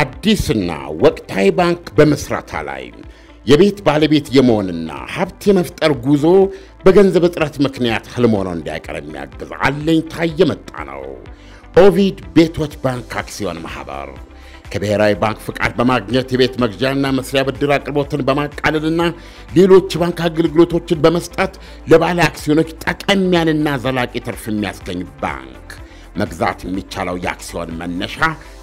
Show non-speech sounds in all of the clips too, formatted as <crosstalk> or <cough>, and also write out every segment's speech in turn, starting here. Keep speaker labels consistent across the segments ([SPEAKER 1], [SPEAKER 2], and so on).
[SPEAKER 1] አዲስና ወቅታዊ ባንክ በመስራት ላይ የቤት ባለቤት የመሆንና ሀብት የመፍጠር ጉዞ በገንዘብ እጥረት ምክንያት ህልም ሆኖ እንዳይቀር የሚያግዝ አለኝታ የመጣ ነው። ኦቪድ ቤቶች ባንክ አክሲዮን ማህበር ከብሔራዊ ባንክ ፍቃድ በማግኘት የቤት መግዣና መስሪያ ብድር አቅርቦትን በማቃለልና ሌሎች ባንክ አገልግሎቶችን በመስጠት ለባለ አክሲዮኖች ጠቀሚያንና ዘላቂ ትርፍ የሚያስገኝ ባንክ መግዛት የሚቻለው የአክሲዮን መነሻ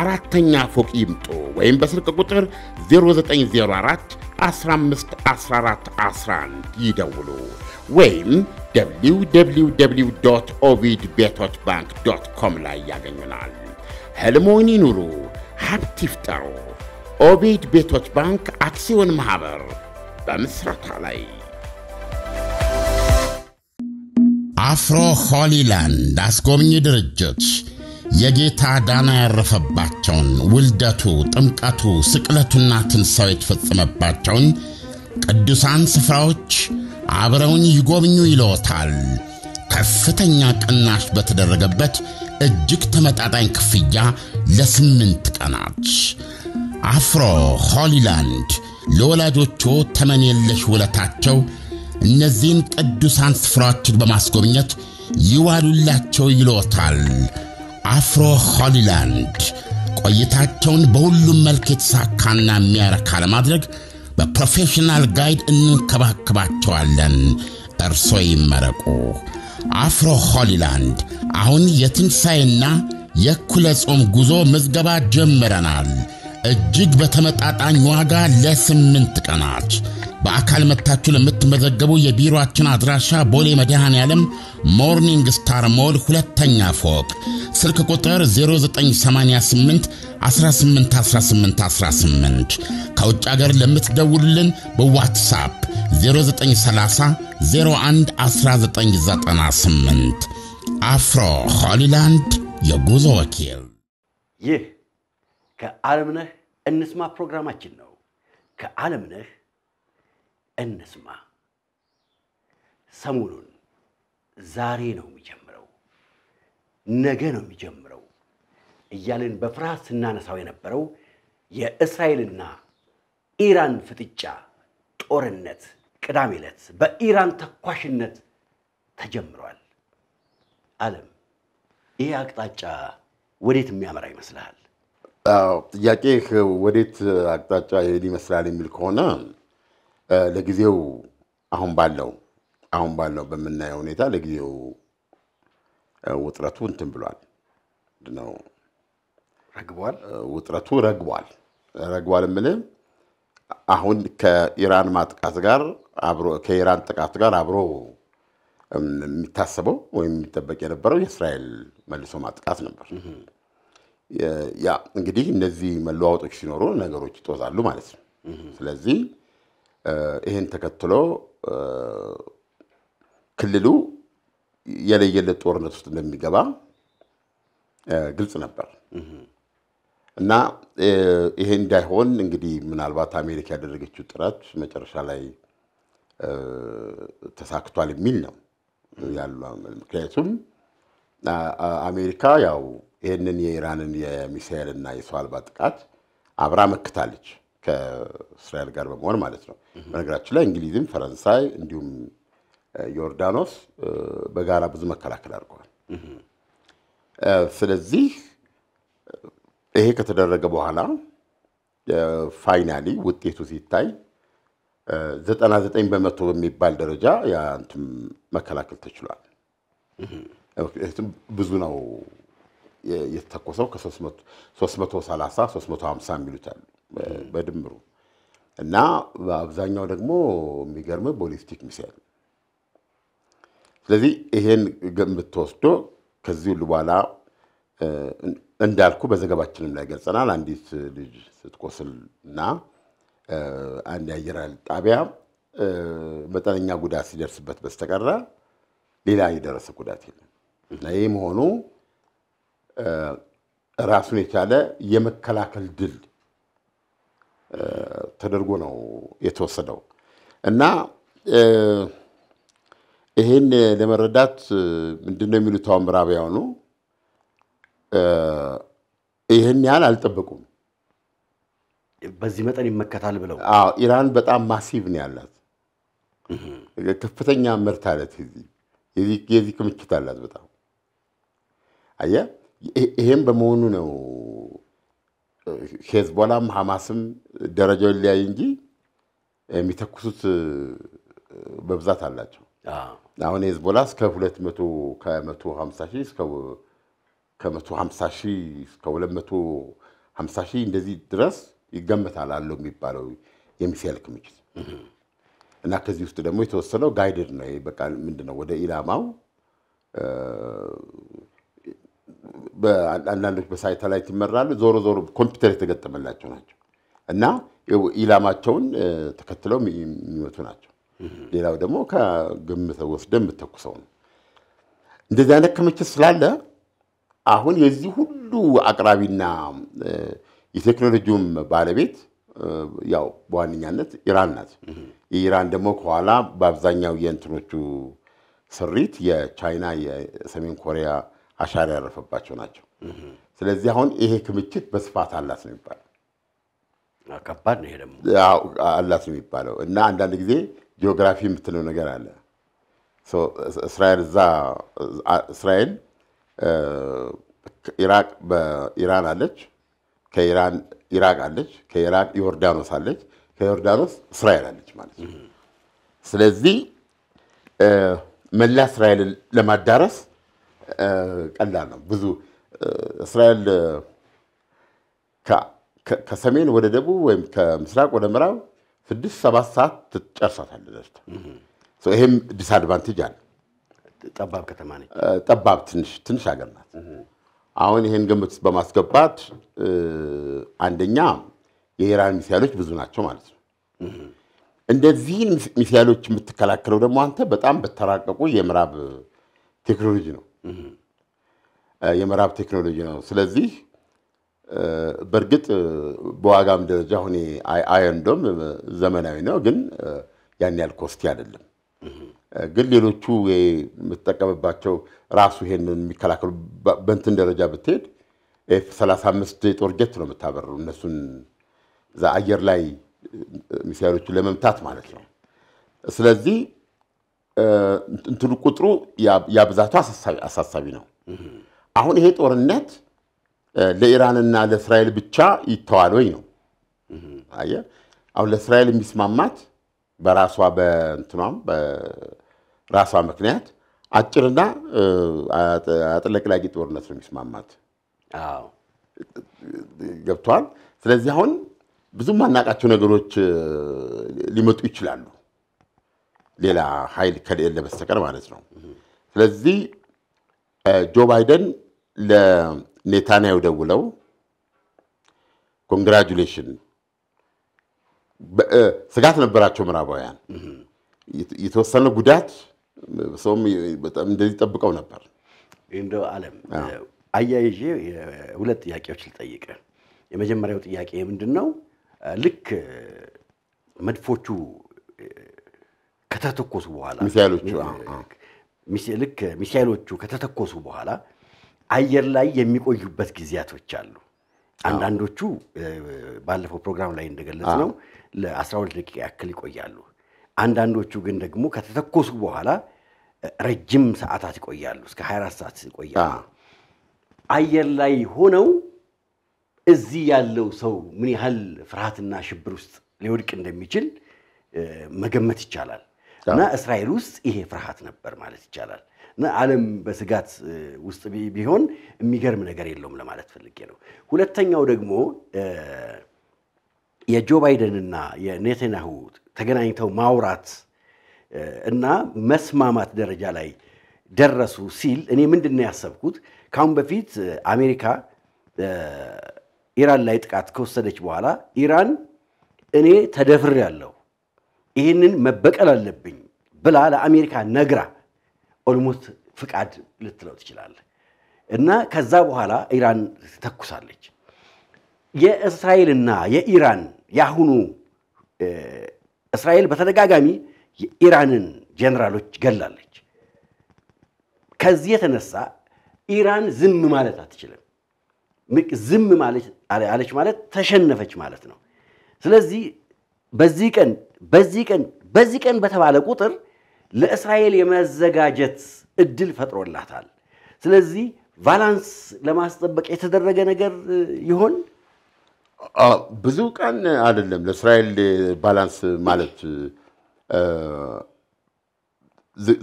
[SPEAKER 1] አራተኛ ፎቅ ይምጡ ወይም በስልክ ቁጥር 0904 ይደውሉ ወይም www ኦቪድ ቤቶት ባንክ ዶት ኮም ላይ ያገኙናል። ህልሞን ይኑሩ፣ ሀብት ይፍጠሩ። ኦቪድ ቤቶች ባንክ አክሲዮን ማኅበር በምሥረታ ላይ አፍሮ ሆሊላንድ አስጎብኚ ድርጅት የጌታ ዳና ያረፈባቸውን ውልደቱ፣ ጥምቀቱ፣ ስቅለቱና ትንሣኤው የተፈጸመባቸውን ቅዱሳን ስፍራዎች አብረውን ይጎብኙ ይለዎታል። ከፍተኛ ቅናሽ በተደረገበት እጅግ ተመጣጣኝ ክፍያ ለስምንት ቀናት አፍሮ ሆሊላንድ ለወላጆቹ ተመን የለሽ ውለታቸው እነዚህን ቅዱሳን ስፍራዎችን በማስጎብኘት ይዋሉላቸው ይሎታል። አፍሮ ሆሊላንድ ቆይታቸውን በሁሉም መልክ የተሳካና የሚያረካ ለማድረግ በፕሮፌሽናል ጋይድ እንንከባከባቸዋለን። እርሶ ይመረቁ። አፍሮ ሆሊላንድ አሁን የትንሣኤና የእኩለ ጾም ጉዞ ምዝገባ ጀምረናል። እጅግ በተመጣጣኝ ዋጋ ለስምንት ቀናት በአካል መታችሁ ለምትመዘገቡ የቢሮአችን አድራሻ ቦሌ መድኃኔ ዓለም ሞርኒንግ ስታር ሞል ሁለተኛ ፎቅ ስልክ ቁጥር 0988 181818 ከውጭ አገር ለምትደውሉልን በዋትሳፕ 0930 01 1998 አፍሮ ሆሊላንድ የጉዞ ወኪል።
[SPEAKER 2] ይህ ከዓለምነህ እንስማ ፕሮግራማችን ነው። ከዓለምነህ እንስማ። ሰሞኑን ዛሬ ነው የሚጀምረው፣ ነገ ነው የሚጀምረው እያልን በፍርሃት ስናነሳው የነበረው የእስራኤልና ኢራን ፍጥጫ ጦርነት ቅዳሜ ዕለት በኢራን ተኳሽነት ተጀምሯል። ዓለም ይህ አቅጣጫ ወዴት የሚያመራ ይመስልሃል?
[SPEAKER 1] ጥያቄህ ወዴት አቅጣጫ ይሄድ ይመስላል የሚል ከሆነ ለጊዜው አሁን ባለው አሁን ባለው በምናየው ሁኔታ ለጊዜው ውጥረቱ እንትን ብሏል ነው ረግቧል። ውጥረቱ ረግቧል ረግቧል የምልህ አሁን ከኢራን ማጥቃት ጋር አብሮ ከኢራን ጥቃት ጋር አብሮ የሚታሰበው ወይም የሚጠበቅ የነበረው የእስራኤል መልሶ ማጥቃት ነበር። ያ እንግዲህ እነዚህ መለዋወጦች ሲኖሩ ነገሮች ይጦዛሉ ማለት ነው። ስለዚህ ይህን ተከትሎ ክልሉ የለየለት ጦርነት ውስጥ እንደሚገባ ግልጽ ነበር እና ይሄ እንዳይሆን እንግዲህ ምናልባት አሜሪካ ያደረገችው ጥረት መጨረሻ ላይ ተሳክቷል የሚል ነው ያሉ። ምክንያቱም አሜሪካ ያው ይህንን የኢራንን የሚሳኤልና የሰው አልባ ጥቃት አብራ መክታለች። ከእስራኤል ጋር በመሆን ማለት ነው። በነገራችን ላይ እንግሊዝም ፈረንሳይ እንዲሁም ዮርዳኖስ በጋራ ብዙ መከላከል አድርገዋል። ስለዚህ ይሄ ከተደረገ በኋላ ፋይናሊ ውጤቱ ሲታይ 99 በመቶ በሚባል ደረጃ ያንትም መከላከል ተችሏል። ብዙ ነው የተተኮሰው ከ330 350 የሚሉት አሉ በድምሩ እና በአብዛኛው ደግሞ የሚገርም ቦሊስቲክ ሚሳይል። ስለዚህ ይሄን የምትወስዶ ከዚህ ሁሉ በኋላ እንዳልኩ በዘገባችንም ላይ ገልጸናል። አንዲት ልጅ ስትቆስል እና አንድ የአየር ኃይል ጣቢያ መጠነኛ ጉዳት ሲደርስበት በስተቀረ ሌላ የደረሰ ጉዳት የለም እና ይህ መሆኑ ራሱን የቻለ የመከላከል ድል ተደርጎ ነው የተወሰደው እና ይህን ለመረዳት ምንድን ነው የሚሉት አሁን ምዕራባውያኑ ይህን ያህል አልጠበቁም። በዚህ መጠን ይመከታል ብለው አዎ። ኢራን በጣም ማሲቭ ነው ያላት፣ ከፍተኛ ምርት አለት የዚህ ክምችት አላት በጣም አየህ። ይሄም በመሆኑ ነው ሄዝቦላም ሐማስም ደረጃው ሊያይ እንጂ የሚተኩሱት በብዛት አላቸው። አሁን ሄዝቦላ እስከ 200 ከ150 ሺህ እስከ ሺህ እስከ ሺህ እንደዚህ ድረስ ይገመታል አለው የሚባለው የሚሳኤል ክምችት እና ከዚህ ውስጥ ደግሞ የተወሰነው ጋይድድ ነው። በቃ ምንድን ነው ወደ ኢላማው አንዳንዶች በሳተላይት ይመራሉ። ዞሮ ዞሮ ኮምፒውተር የተገጠመላቸው ናቸው እና ኢላማቸውን ተከትለው የሚመቱ ናቸው። ሌላው ደግሞ ከግምት ወስደህ የምተኩሰው ነው። እንደዚህ አይነት ክምችት ስላለ አሁን የዚህ ሁሉ አቅራቢና የቴክኖሎጂውም ባለቤት ያው በዋነኛነት ኢራን ናት። ኢራን ደግሞ ከኋላ በአብዛኛው የእንትኖቹ ስሪት የቻይና የሰሜን ኮሪያ አሻራ ያረፈባቸው ናቸው። ስለዚህ አሁን ይሄ ክምችት በስፋት አላት ነው የሚባለው።
[SPEAKER 2] ከባድ ነው ይሄ ደግሞ
[SPEAKER 1] አላት ነው የሚባለው እና አንዳንድ ጊዜ ጂኦግራፊ የምትለው ነገር አለ። እስራኤል እዛ እስራኤል ኢራቅ በኢራን አለች፣ ከኢራን ኢራቅ አለች፣ ከኢራቅ ዮርዳኖስ አለች፣ ከዮርዳኖስ እስራኤል አለች ማለት ነው። ስለዚህ መላ እስራኤልን ለማዳረስ ቀላል ነው። ብዙ እስራኤል ከሰሜን ወደ ደቡብ ወይም ከምስራቅ ወደ ምዕራብ ስድስት ሰባት ሰዓት ትጨርሳታለች። ይሄም ዲስአድቫንቴጅ አለ።
[SPEAKER 2] ጠባብ ከተማ ነች።
[SPEAKER 1] ጠባብ ትንሽ ትንሽ ሀገር ናት። አሁን ይሄን ግምት በማስገባት አንደኛ የኢራን ሚሳይሎች ብዙ ናቸው ማለት ነው። እንደዚህን ሚሳይሎች የምትከላከለው ደግሞ አንተ በጣም በተራቀቁ የምዕራብ ቴክኖሎጂ ነው። የምዕራብ ቴክኖሎጂ ነው። ስለዚህ በእርግጥ በዋጋም ደረጃ ሁኔ አየንዶም ዘመናዊ ነው፣ ግን ያን ያህል ኮስቲ አይደለም። ግን ሌሎቹ የምትጠቀምባቸው ራሱ ይሄንን የሚከላከሉ በእንትን ደረጃ ብትሄድ ኤፍ 35 የጦር ጀት ነው የምታበረው እነሱን እዛ አየር ላይ ሚሳይሎቹን ለመምታት ማለት ነው። ስለዚህ እንትኑ ቁጥሩ ያብዛቱ አሳሳቢ ነው። አሁን ይሄ ጦርነት ለኢራንና ለእስራኤል ብቻ ይተዋል ወይ ነው። አየህ አሁን ለእስራኤል የሚስማማት በራሷ በእንትኗም በራሷ ምክንያት አጭርና አጥለቅላቂ ጦርነት ነው የሚስማማት። ገብቷል። ስለዚህ አሁን ብዙ ማናቃቸው ነገሮች ሊመጡ ይችላሉ። ሌላ ኃይል ከሌለ በስተቀር ማለት ነው። ስለዚህ ጆ ባይደን ለኔታንያሁ ደውለው ኮንግራጁሌሽን ስጋት ነበራቸው ምዕራባውያን። የተወሰነ ጉዳት ሰውም
[SPEAKER 2] በጣም እንደዚህ ጠብቀው ነበር። እንደው አለም አያይዤ ሁለት ጥያቄዎች ልጠይቅ። የመጀመሪያው ጥያቄ ምንድን ነው? ልክ መድፎቹ ከተተኮሱ በኋላ ሚሳይሎቹ ሚሳይሎቹ ከተተኮሱ በኋላ አየር ላይ የሚቆዩበት ጊዜያቶች አሉ። አንዳንዶቹ ባለፈው ፕሮግራም ላይ እንደገለጽ ነው ለ12 ደቂቃ ያክል ይቆያሉ። አንዳንዶቹ ግን ደግሞ ከተተኮሱ በኋላ ረጅም ሰዓታት ይቆያሉ፣ እስከ 24 ሰዓት ይቆያሉ። አየር ላይ ሆነው እዚህ ያለው ሰው ምን ያህል ፍርሃትና ሽብር ውስጥ ሊወድቅ እንደሚችል መገመት ይቻላል። እና እስራኤል ውስጥ ይሄ ፍርሃት ነበር ማለት ይቻላል። እና ዓለም በስጋት ውስጥ ቢሆን የሚገርም ነገር የለውም ለማለት ፈልጌ ነው። ሁለተኛው ደግሞ የጆ ባይደንና የኔታንያሁ ተገናኝተው ማውራት እና መስማማት ደረጃ ላይ ደረሱ ሲል እኔ ምንድን ነው ያሰብኩት? ከአሁን በፊት አሜሪካ ኢራን ላይ ጥቃት ከወሰደች በኋላ ኢራን እኔ ተደፍሬያለሁ ይህንን መበቀል አለብኝ ብላ ለአሜሪካ ነግራ ኦልሞስት ፍቃድ ልትለው ትችላለ እና ከዛ በኋላ ኢራን ተኩሳለች። የእስራኤልና የኢራን የአሁኑ እስራኤል በተደጋጋሚ የኢራንን ጀነራሎች ገላለች። ከዚህ የተነሳ ኢራን ዝም ማለት አትችልም። ዝም አለች ማለት ተሸነፈች ማለት ነው። ስለዚህ በዚህ ቀን በዚህ ቀን በዚህ ቀን በተባለ ቁጥር ለእስራኤል የመዘጋጀት እድል ፈጥሮላታል። ስለዚህ ቫላንስ ለማስጠበቅ የተደረገ ነገር ይሆን?
[SPEAKER 1] ብዙ ቀን አይደለም ለእስራኤል ባላንስ ማለት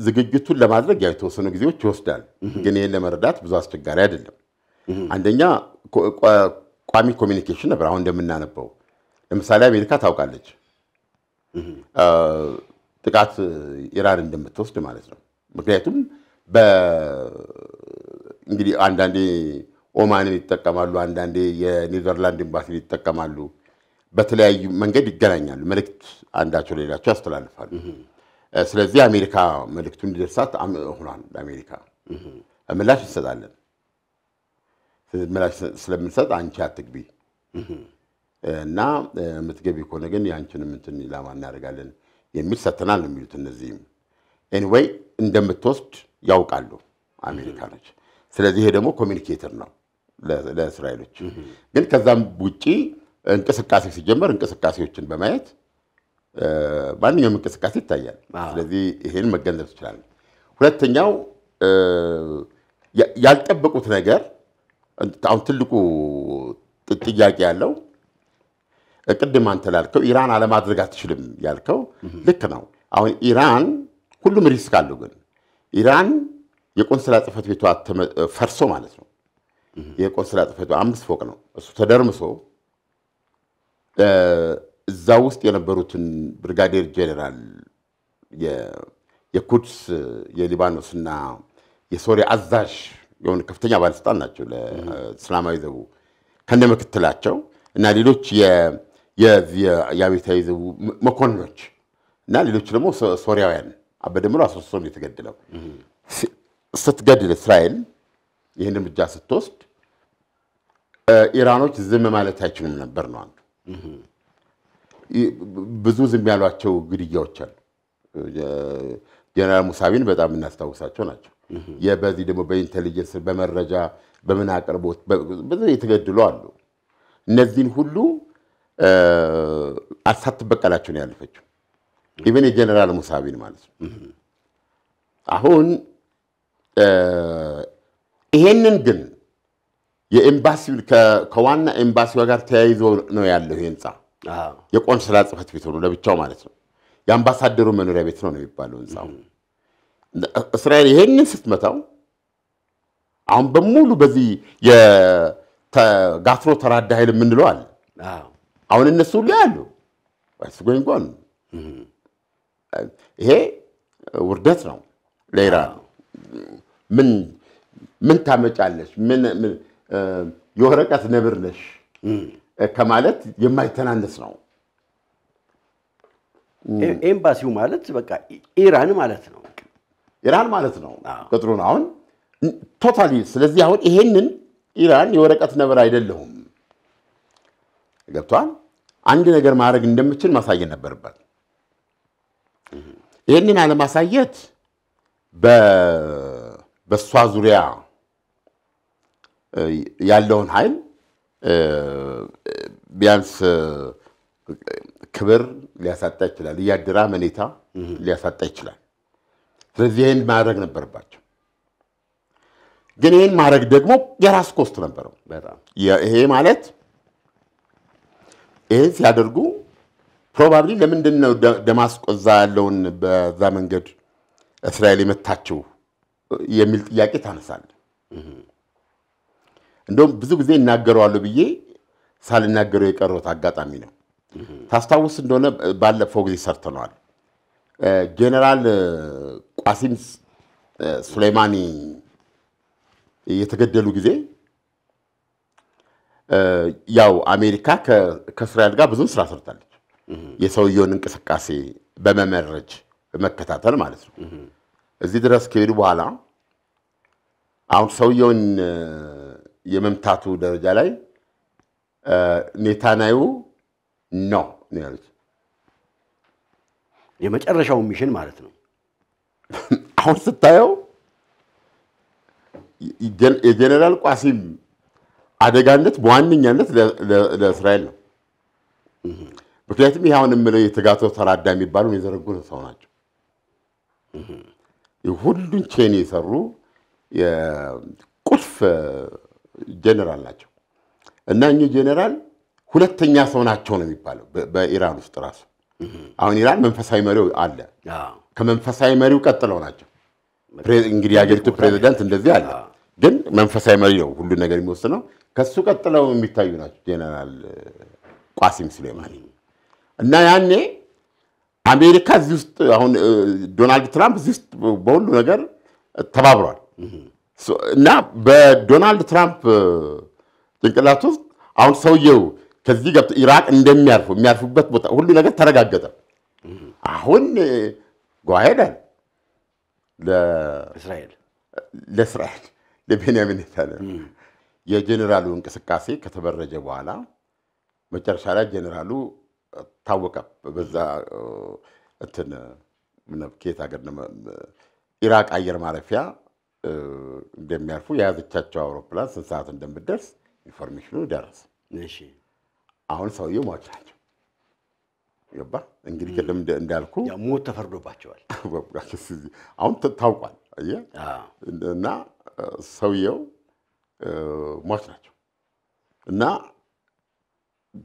[SPEAKER 1] ዝግጅቱን ለማድረግ ያው የተወሰኑ ጊዜዎች ይወስዳል። ግን ይህን ለመረዳት ብዙ አስቸጋሪ አይደለም። አንደኛ ቋሚ ኮሚኒኬሽን ነበር። አሁን እንደምናነበው ለምሳሌ አሜሪካ ታውቃለች ጥቃት ኢራን እንደምትወስድ ማለት ነው። ምክንያቱም እንግዲህ አንዳንዴ ኦማንን ይጠቀማሉ፣ አንዳንዴ የኔዘርላንድ ኤምባሲን ይጠቀማሉ። በተለያዩ መንገድ ይገናኛሉ። መልእክት አንዳቸው ሌላቸው ያስተላልፋሉ። ስለዚህ አሜሪካ መልእክቱ እንዲደርሳት ሆኗል። አሜሪካ ምላሽ እንሰጣለን። ምላሽ ስለምንሰጥ አንቺ አትግቢ እና የምትገቢ ከሆነ ግን ያንቺንም እንትን ኢላማ እናደርጋለን የሚል ሰተናል የሚሉት። እነዚህም ኤኒዌይ እንደምትወስድ ያውቃሉ አሜሪካኖች። ስለዚህ ይሄ ደግሞ ኮሚኒኬተር ነው ለእስራኤሎች። ግን ከዛም ውጪ እንቅስቃሴ ሲጀመር እንቅስቃሴዎችን በማየት ማንኛውም እንቅስቃሴ ይታያል። ስለዚህ ይሄን መገንዘብ ትችላል። ሁለተኛው ያልጠበቁት ነገር አሁን ትልቁ ጥያቄ ያለው ቅድም አንተ ላልከው ኢራን አለማድረግ አትችልም ያልከው ልክ ነው። አሁን ኢራን ሁሉም ሪስክ አለው። ግን ኢራን የቆንስላ ጽፈት ቤቷ ፈርሶ ማለት ነው። የቆንስላ ጽሕፈት ቤቷ አምስት ፎቅ ነው። እሱ ተደርምሶ እዛ ውስጥ የነበሩትን ብርጋዴር ጄኔራል የኩድስ የሊባኖስና የሶሪያ አዛዥ የሆኑ ከፍተኛ ባለስልጣን ናቸው ለእስላማዊ ዘቡ ከነ ምክትላቸው እና ሌሎች የአብዮታዊ ዘቡ መኮንኖች እና ሌሎች ደግሞ ሶሪያውያን አበደ ምሎ ነው የተገደለው። ስትገድል እስራኤል ይህን እርምጃ ስትወስድ ኢራኖች ዝም ማለት አይችሉም ነበር ነው አንዱ። ብዙ ዝም ያሏቸው ግድያዎች አሉ። ጀነራል ሙሳቢን በጣም እናስታውሳቸው ናቸው። በዚህ ደግሞ በኢንቴሊጀንስ በመረጃ በምን አቅርቦት ብዙ የተገድሉ አሉ። እነዚህን ሁሉ ሳትበቀላቸው ነው ያለፈችው። ኢቨን የጀኔራል ሙሳቢን ማለት ነው። አሁን ይሄንን ግን የኤምባሲ ከዋና ኤምባሲዋ ጋር ተያይዞ ነው ያለው ህንፃ። የቆንስላ ጽህፈት ቤት ሆኖ ለብቻው ማለት ነው። የአምባሳደሩ መኖሪያ ቤት ነው ነው የሚባለው ህንፃው። እስራኤል ይሄንን ስትመታው አሁን በሙሉ በዚህ የጋትሮ ተራዳ ኃይል የምንለው አለ አሁን እነሱ ሁሉ ያሉ ጎን ይሄ ውርደት ነው ለኢራን። ምን ምን ታመጫለሽ? ምን የወረቀት ነብር ነሽ ከማለት የማይተናነስ ነው።
[SPEAKER 2] ኤምባሲው ማለት በቃ ኢራን ማለት ነው፣ ኢራን ማለት ነው
[SPEAKER 1] ቅጥሩን አሁን ቶታሊ። ስለዚህ አሁን ይሄንን ኢራን የወረቀት ነብር አይደለሁም ገብቷል። አንድ ነገር ማድረግ እንደምችል ማሳየት ነበርበት። ይህንን አለማሳየት በእሷ ዙሪያ ያለውን ኃይል ቢያንስ ክብር ሊያሳጣ ይችላል፣ እያድራ መኔታ ሊያሳጣ ይችላል። ስለዚህ ይህን ማድረግ ነበርባቸው ግን ይህን ማድረግ ደግሞ የራስ ኮስት ነበረው። ይሄ ማለት ይህን ሲያደርጉ ፕሮባብሊ ለምንድን ነው ደማስቆ እዛ ያለውን በዛ መንገድ እስራኤል የመታችው የሚል ጥያቄ ታነሳል። እንደውም ብዙ ጊዜ እናገረዋለሁ ብዬ ሳልናገረው የቀረሁት አጋጣሚ ነው። ታስታውስ እንደሆነ ባለፈው ጊዜ ሰርተነዋል። ጄኔራል ቋሲም ሱሌማኒ የተገደሉ ጊዜ ያው አሜሪካ ከእስራኤል ጋር ብዙ ስራ ሰርታለች። የሰውየውን እንቅስቃሴ በመመረጅ መከታተል ማለት ነው። እዚህ ድረስ ከሄዱ በኋላ አሁን ሰውየውን የመምታቱ ደረጃ ላይ ኔታናዩ ነው ነው ያሉት። የመጨረሻው ሚሽን ማለት ነው። አሁን ስታየው የጀኔራል ቋሲም አደጋነት በዋነኛነት ለእስራኤል ነው። ምክንያቱም ይህ አሁን የምለው የተጋተው ተራዳ የሚባሉ የዘረጉ ሰው ናቸው። ሁሉን ቼን የሰሩ ቁልፍ ጀኔራል ናቸው እና እኚህ ጀኔራል ሁለተኛ ሰው ናቸው ነው የሚባለው በኢራን ውስጥ ራሱ። አሁን ኢራን መንፈሳዊ መሪው አለ። ከመንፈሳዊ መሪው ቀጥለው ናቸው እንግዲህ የሀገሪቱ ፕሬዚደንት እንደዚህ አለ። ግን መንፈሳዊ መሪ ነው ሁሉ ነገር የሚወስነው። ከሱ ቀጥለው የሚታዩ ናቸው ጀነራል ቋሲም ሱሌማኒ እና ያኔ አሜሪካ እዚህ ውስጥ አሁን ዶናልድ ትራምፕ እዚህ ውስጥ በሁሉ ነገር ተባብሯል እና በዶናልድ ትራምፕ ጭንቅላት ውስጥ አሁን ሰውየው ከዚህ ገብቶ ኢራቅ እንደሚያርፉ የሚያርፉበት ቦታ ሁሉ ነገር ተረጋገጠ። አሁን ጓሄዳል ለእስራኤል ለእስራኤል ለቤንያሚን ኔታንያሁ የጀኔራሉ እንቅስቃሴ ከተበረጀ በኋላ መጨረሻ ላይ ጀኔራሉ ታወቀ። በዛ እንትን ኬት ሀገር ኢራቅ አየር ማረፊያ እንደሚያርፉ የያዘቻቸው አውሮፕላን ስንት ሰዓት እንደምትደርስ ኢንፎርሜሽኑ ደረሰ። አሁን ሰውዬው ሟች ናቸው። ገባ እንግዲህ ቅድም እንዳልኩ ሞት ተፈርዶባቸዋል። <laughs> አሁን ታውቋል እና ሰውየው ሟች ናቸው እና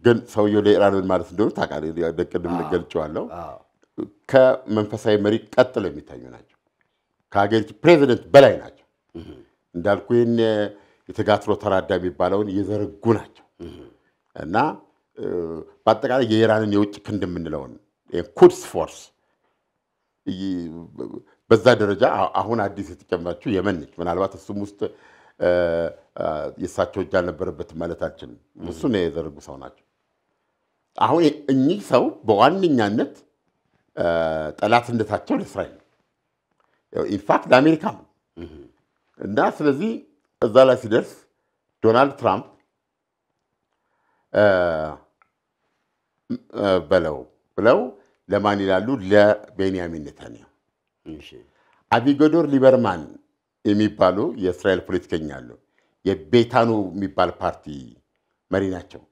[SPEAKER 1] ግን ሰውየው ለኢራን ምን ማለት እንደሆኑ ታውቃለህ። ቅድም ከመንፈሳዊ መሪ ቀጥለው የሚታዩ ናቸው። ከሀገሪቱ ፕሬዚደንት በላይ ናቸው። እንዳልኩ ይህን የተጋትሮ ተራዳ የሚባለውን የዘረጉ ናቸው እና በአጠቃላይ የኢራንን የውጭ ክንድ የምንለውን ኩድስ ፎርስ በዛ ደረጃ አሁን አዲስ የተጨመረችው የመን ነች። ምናልባት እሱም ውስጥ የእሳቸው እጅ አልነበረበት ማለት አልችልም። የዘረጉ ሰው ናቸው። አሁን እኚህ ሰው በዋነኛነት ጠላትነታቸው ለእስራኤል ነው፣ ኢንፋክት ለአሜሪካ ነው እና ስለዚህ እዛ ላይ ሲደርስ ዶናልድ ትራምፕ በለው ብለው ለማን ይላሉ? ለቤንያሚን ኔታንያሁ። አቢገዶር ሊበርማን የሚባሉ የእስራኤል ፖለቲከኛ አሉ። የቤታኑ የሚባል ፓርቲ መሪ ናቸው።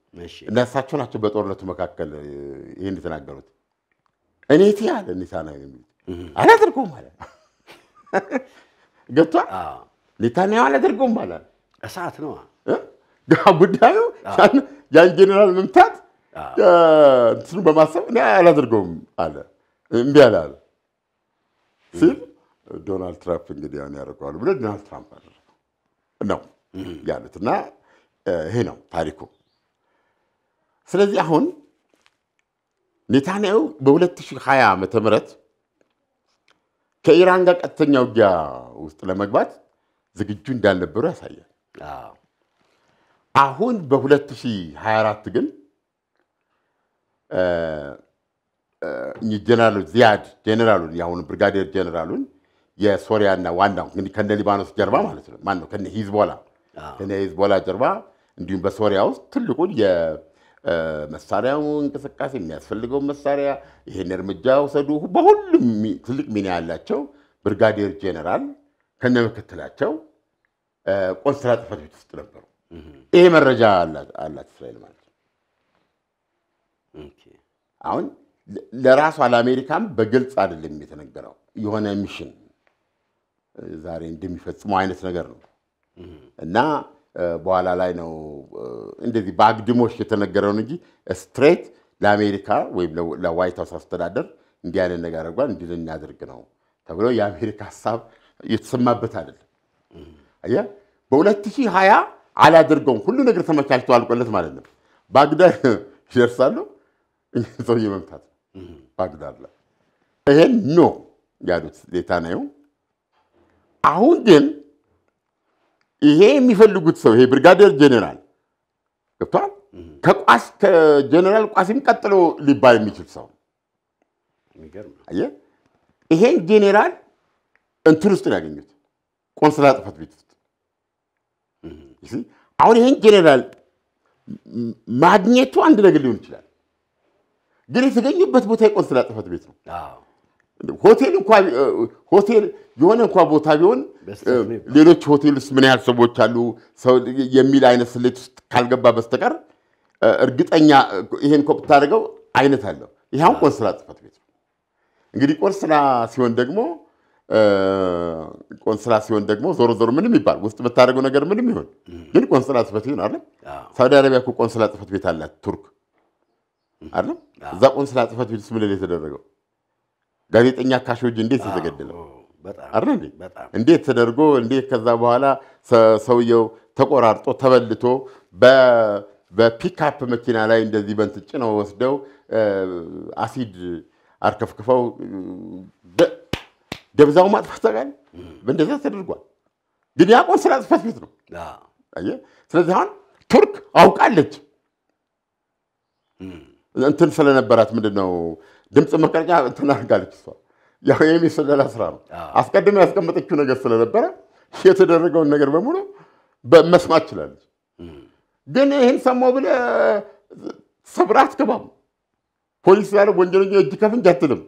[SPEAKER 1] እና ናቸው በጦርነቱ መካከል ይህን የተናገሩት። እኔ ቲ አለ ኔታንያሁ የሚሉት አላደርገውም አለ ገብቷል። ኔታንያሁ አላደርገውም አለ። እሳት ነው ጉዳዩ። ያን ጄኔራል መምታት እንትኑ በማሰብ እኔ አላደርገውም አለ። እምቢ አለ አለ ሲል ዶናልድ ትራምፕ እንግዲህ ያን ያደርገዋል ብሎ ዶናልድ ትራምፕ አደረገው ነው ያሉት እና ይሄ ነው ታሪኩ። ስለዚህ አሁን ኔታንያሁ በ2020 ዓ ም ከኢራን ጋር ቀጥተኛ ውጊያ ውስጥ ለመግባት ዝግጁ እንዳልነበሩ ያሳያል። አሁን በ2024 ግን ጀነራሉ ዚያድ ጀነራሉን የአሁኑ ብርጋዴር ጀነራሉን የሶሪያና ዋናው ከነ ሊባኖስ ጀርባ ማለት ነው ማነው ከነ ሂዝቦላ እኔ ሂዝቦላ ጀርባ እንዲሁም በሶሪያ ውስጥ ትልቁን የመሳሪያው እንቅስቃሴ የሚያስፈልገው መሳሪያ ይህን እርምጃ ውሰዱ፣ በሁሉም ትልቅ ሚና ያላቸው ብርጋዴር ጄኔራል ከነምክትላቸው ቆንስላ ጽሕፈት ቤት ውስጥ ነበሩ። ይሄ መረጃ አላት እስራኤል ማለት ነው። አሁን ለራሷ ለአሜሪካም በግልጽ አይደለም የተነገረው የሆነ ሚሽን ዛሬ እንደሚፈጽመው አይነት ነገር ነው። እና በኋላ ላይ ነው እንደዚህ በአግድሞሽ የተነገረውን እንጂ ስትሬት ለአሜሪካ ወይም ለዋይት ሀውስ አስተዳደር እንዲህ አይነት ነገር አድርጓል እንዲህ እናድርግ ነው ተብሎ የአሜሪካ ሀሳብ የተሰማበት አይደለም። አየህ በ2020 አላደርገውም ሁሉ ነገር ተመቻችቶ አልቆለት ማለት ነው። ባግዳድ <laughs> ይደርሳሉ እኛን ሰውዬ መምታት ባግዳድ ላይ ይሄን ኖ ያሉት ኔታንያሁ አሁን ግን ይሄ የሚፈልጉት ሰው ይሄ ብርጋዴር ጄኔራል ገብቷል። ከቋስ ከጄኔራል ቋሲም ቀጥሎ ሊባል የሚችል ሰው ይሄን ጄኔራል እንትን ውስጥ ነው ያገኙት፣ ቆንስላ ጽፈት ቤት ውስጥ። አሁን ይሄን ጄኔራል ማግኘቱ አንድ ነገር ሊሆን ይችላል፣ ግን የተገኙበት ቦታ የቆንስላ ጽፈት ቤት ነው። ሆቴል እንኳ ሆቴል የሆነ እንኳ ቦታ ቢሆን ሌሎች ሆቴል ውስጥ ምን ያህል ሰዎች አሉ የሚል አይነት ስሌት ውስጥ ካልገባ በስተቀር እርግጠኛ ይሄን እኮ ብታደርገው አይነት አለው። ይህ ቆንስላ ጽሕፈት ቤት ነው። እንግዲህ ቆንስላ ሲሆን ደግሞ ቆንስላ ሲሆን ደግሞ ዞሮ ዞሮ ምንም ይባል ውስጥ ብታደርገው ነገር ምንም ይሆን ግን ቆንስላ ጽሕፈት ቤት አለ። ሳውዲ አረቢያ እኮ ቆንስላ ጽፈት ቤት አላት ቱርክ አለ። እዛ ቆንስላ ጽፈት ቤት ውስጥ ምንድን ነው የተደረገው? ጋዜጠኛ ካሾጅ እንዴት የተገደለው አይደል? እንዴት ተደርጎ እንዴት ከዛ በኋላ ሰውየው ተቆራርጦ ተበልቶ በፒክአፕ መኪና ላይ እንደዚህ በንትጭ ነው ወስደው አሲድ አርከፍክፈው ደብዛው ማጥፋት ተቃል በእንደዛ ተደርጓል። ግን ያቆን ስራ ጽህፈት ቤት ነው። ስለዚህ አሁን ቱርክ አውቃለች እንትን ስለነበራት ምንድን ነው ድምፅ መቅረጫ እንትን አድርጋለች እሷ። ያው ስራ ነው። አስቀድሞ ያስቀመጠችው ነገር ስለነበረ የተደረገውን ነገር በሙሉ መስማት ችላለች። ግን ይህን ሰማው ብለ ሰብራ አትገባም። ፖሊስ ያለ ወንጀለኛ እጅ ከፍንጅ አትልም።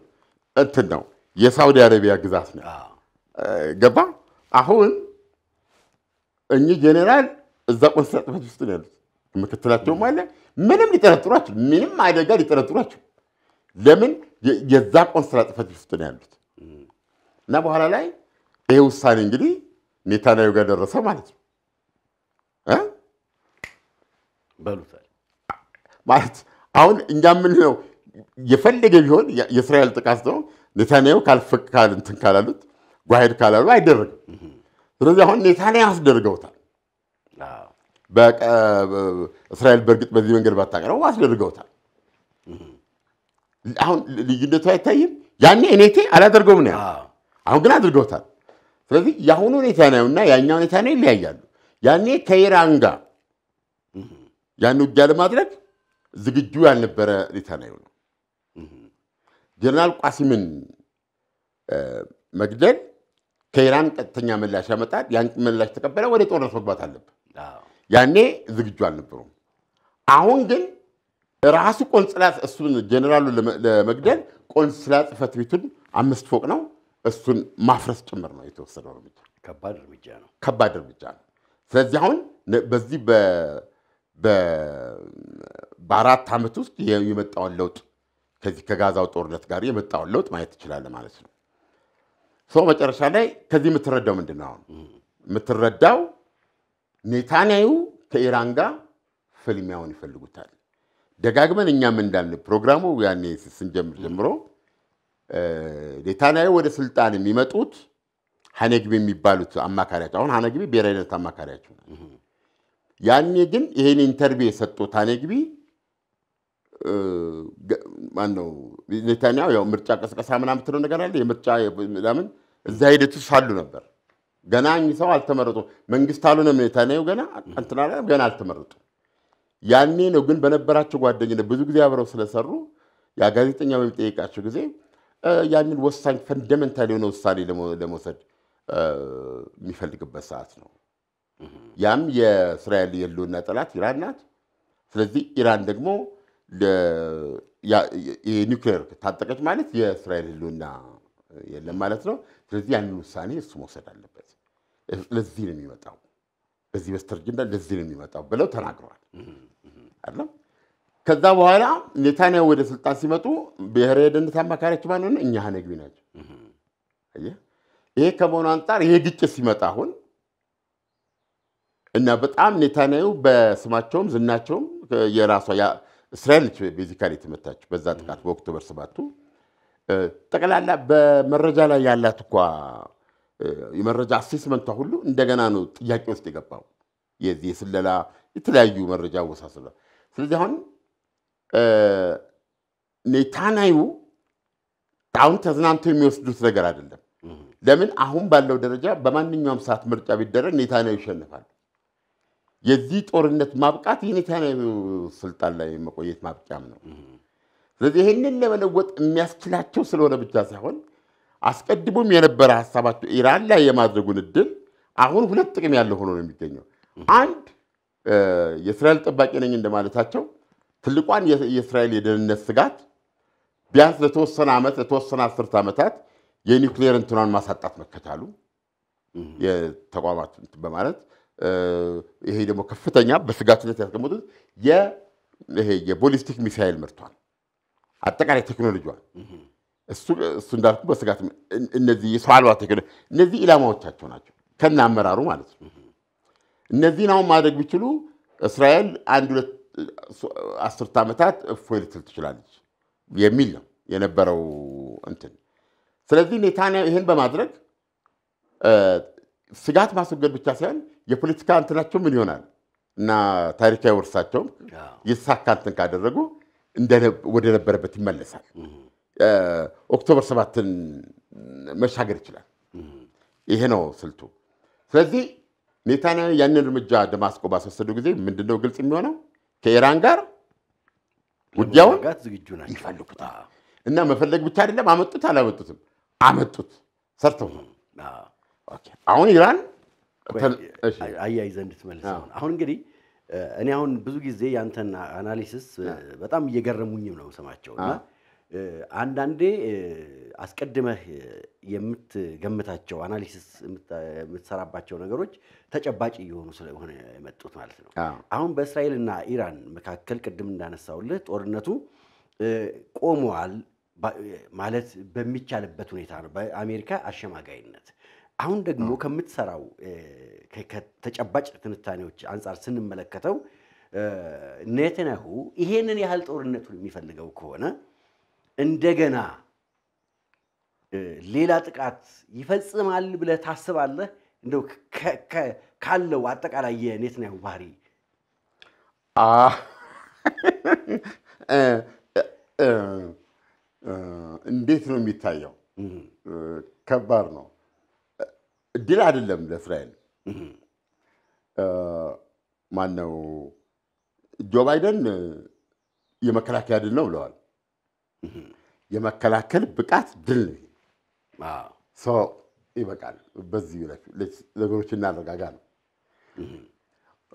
[SPEAKER 1] እንትን ነው የሳውዲ አረቢያ ግዛት ነው። ገባ አሁን እኚህ ጄኔራል እዛ ቆንስላ ጽሕፈት ውስጥ ነው ያሉት። ምክትላቸውም አለ። ምንም ሊጠረጥሯቸው ምንም አደጋ ሊጠረጥሯቸው ለምን የዛ ቆን ስራ ጽፈት ውስጥ ነው ያሉት። እና በኋላ ላይ ይሄ ውሳኔ እንግዲህ ኔታንያሁ ጋር ደረሰ ማለት ነው በሉታል ማለት አሁን እኛ የምንለው የፈለገ ቢሆን የእስራኤል ጥቃት ነው። ኔታንያሁ ካል እንትን ካላሉት ጓሄድ ካላሉ አይደረግም። ስለዚህ አሁን ኔታንያሁ አስደርገውታል። እስራኤል በእርግጥ በዚህ መንገድ ባታቀረው አስደርገውታል። አሁን ልዩነቱ አይታይም። ያኔ እኔቴ አላደርገውም ነው አሁን ግን አድርገውታል። ስለዚህ የአሁኑ ሁኔታ እና ያኛ ሁኔታ ነው ይለያያሉ። ያኔ ከኢራን ጋር ያን ውጊያ ለማድረግ ዝግጁ ያልነበረ ሁኔታ ነው ነው ጀነራል ቋሲምን መግደል ከኢራን ቀጥተኛ ምላሽ ያመጣል። ያን ምላሽ ተቀበለ፣ ወደ ጦርነት መግባት አለብን። ያኔ ዝግጁ አልነበሩም። አሁን ግን ራሱ ቆንስላ እሱን ጀኔራሉን ለመግደል ቆንስላ ጽፈት ቤቱን አምስት ፎቅ ነው፣ እሱን ማፍረስ ጭምር ነው የተወሰደው እርምጃ።
[SPEAKER 2] ከባድ እርምጃ ነው፣
[SPEAKER 1] ከባድ እርምጃ ነው። ስለዚህ አሁን በዚህ በአራት ዓመት ውስጥ የመጣውን ለውጥ ከዚህ ከጋዛው ጦርነት ጋር የመጣውን ለውጥ ማየት ትችላለህ ማለት ነው። ሰው መጨረሻ ላይ ከዚህ የምትረዳው ምንድን ነው? አሁን የምትረዳው ኔታንያዩ ከኢራን ጋር ፍልሚያውን ይፈልጉታል። ደጋግመን እኛም እንዳለ ፕሮግራሙ ያኔ ስንጀምር ጀምሮ ኔታንያሁ ወደ ስልጣን የሚመጡት ሀነግቢ የሚባሉት አማካሪያቸው አሁን ሀነግቢ ብሔራዊ ደህንነት አማካሪያቸው ያኔ ግን ይሄን ኢንተርቪው የሰጡት ሀነግቢ ማነው ኔታንያሁ ያው ምርጫ ቀስቀሳ ምናምን ትለው ነገር አለ የምርጫ ምናምን እዛ ሂደት ውስጥ አሉ ነበር። ገና እኚህ ሰው አልተመረጡ፣ መንግስት አልሆነም። ኔታንያሁ ገና እንትና ገና አልተመረጡ። ያኔ ነው ግን በነበራቸው ጓደኝነት ብዙ ጊዜ አብረው ስለሰሩ ያ ጋዜጠኛ በሚጠይቃቸው ጊዜ ያንን ወሳኝ ፈንደመንታል የሆነ ውሳኔ ለመውሰድ የሚፈልግበት ሰዓት ነው። ያም የእስራኤል የህልውና ጠላት ኢራን ናት። ስለዚህ ኢራን ደግሞ የኒውክሌር ታጠቀች ማለት የእስራኤል ህልውና የለም ማለት ነው። ስለዚህ ያንን ውሳኔ እሱ መውሰድ አለበት። ለዚህ ነው የሚመጣው። በዚህ በስተርጅና ለዚህ ነው የሚመጣው ብለው ተናግረዋል አይደለም። ከዛ በኋላ ኔታንያሁ ወደ ስልጣን ሲመጡ ብሔራዊ የደህንነት አማካሪያቸው ማን ሆነ? እኛ ሀነግቢ ናቸው። ይሄ ከመሆኑ አንጻር ይሄ ግጭት ሲመጣ አሁን እና በጣም ኔታንያሁ በስማቸውም ዝናቸውም የራሷ እስራኤል ነች ቤዚካሊ የተመታች በዛ ጥቃት በኦክቶበር ሰባቱ ጠቅላላ በመረጃ ላይ ያላት እኳ የመረጃ አሴስመንቷ ሁሉ እንደገና ነው ጥያቄ ውስጥ የገባው። የዚህ የስለላ የተለያዩ መረጃ ወሳስለ ስለዚህ አሁን ኔታናዩ አሁን ተዝናንቶ የሚወስዱት ነገር አይደለም። ለምን አሁን ባለው ደረጃ በማንኛውም ሰዓት ምርጫ ቢደረግ ኔታንያሁ ይሸንፋል። የዚህ ጦርነት ማብቃት የኔታንያሁ ስልጣን ላይ መቆየት ማብቂያም ነው። ስለዚህ ይህንን ለመለወጥ የሚያስችላቸው ስለሆነ ብቻ ሳይሆን አስቀድሞም የነበረ ሀሳባቸው ኢራን ላይ የማድረጉን እድል አሁን ሁለት ጥቅም ያለው ሆኖ ነው የሚገኘው። አንድ የእስራኤል ጠባቂ ነኝ እንደማለታቸው ትልቋን የእስራኤል የደህንነት ስጋት ቢያንስ ለተወሰነ ዓመት ለተወሰነ አስርት ዓመታት የኒውክሌር እንትኗን ማሳጣት መከቻሉ የተቋማት በማለት ይሄ ደግሞ ከፍተኛ በስጋትነት ያስቀመጡት የቦሊስቲክ ሚሳይል ምርቷን አጠቃላይ ቴክኖሎጂዋን እሱ እንዳልኩ በስጋት እነዚህ የሰው አልባ እነዚህ ኢላማዎቻቸው ናቸው፣ ከነ አመራሩ ማለት ነው። እነዚህን አሁን ማድረግ ቢችሉ እስራኤል አንድ ሁለት አስርት ዓመታት እፎይ ልትል ትችላለች የሚል ነው የነበረው እንትን። ስለዚህ ኔታንያ ይህን በማድረግ ስጋት ማስወገድ ብቻ ሳይሆን የፖለቲካ እንትናቸው ምን ይሆናል እና ታሪካዊ ውርሳቸውም ይሳካ እንትን ካደረጉ ወደነበረበት ይመለሳል። ኦክቶበር ሰባትን መሻገር ይችላል። ይሄ ነው ስልቱ። ስለዚህ ኔታንያሁ ያንን እርምጃ ደማስቆ ባስወሰዱ ጊዜ ምንድነው ግልጽ የሚሆነው? ከኢራን ጋር ውጊያውን ይፈልጉታል። እና መፈለግ ብቻ አይደለም፣ አመጡት አላመጡትም፣ አመጡት ሰርተው ነው። አሁን ኢራን
[SPEAKER 2] አያይዘ እንድትመልስ አሁን እንግዲህ እኔ አሁን ብዙ ጊዜ ያንተን አናሊሲስ በጣም እየገረሙኝም ነው ስማቸው። እና አንዳንዴ አስቀድመህ የምትገምታቸው አናሊሲስ የምትሰራባቸው ነገሮች ተጨባጭ እየሆኑ ስለሆነ የመጡት ማለት ነው። አሁን በእስራኤልና ኢራን መካከል ቅድም እንዳነሳውልህ ጦርነቱ ቆመዋል ማለት በሚቻልበት ሁኔታ ነው፣ በአሜሪካ አሸማጋይነት። አሁን ደግሞ ከምትሰራው ከተጨባጭ ትንታኔዎች አንጻር ስንመለከተው ኔተንያሁ ይሄንን ያህል ጦርነቱን የሚፈልገው ከሆነ እንደገና ሌላ ጥቃት ይፈጽማል ብለህ ታስባለህ? እንደው ካለው አጠቃላይ የኔታንያሁ ባህሪ
[SPEAKER 1] እንዴት ነው የሚታየው? ከባድ ነው። ድል አይደለም ለእስራኤል። ማነው ጆ ባይደን የመከላከያ ድል ነው ብለዋል። የመከላከል ብቃት ድል ነው። ሰው ይበቃል። በዚህ ነገሮች እናረጋጋ ነው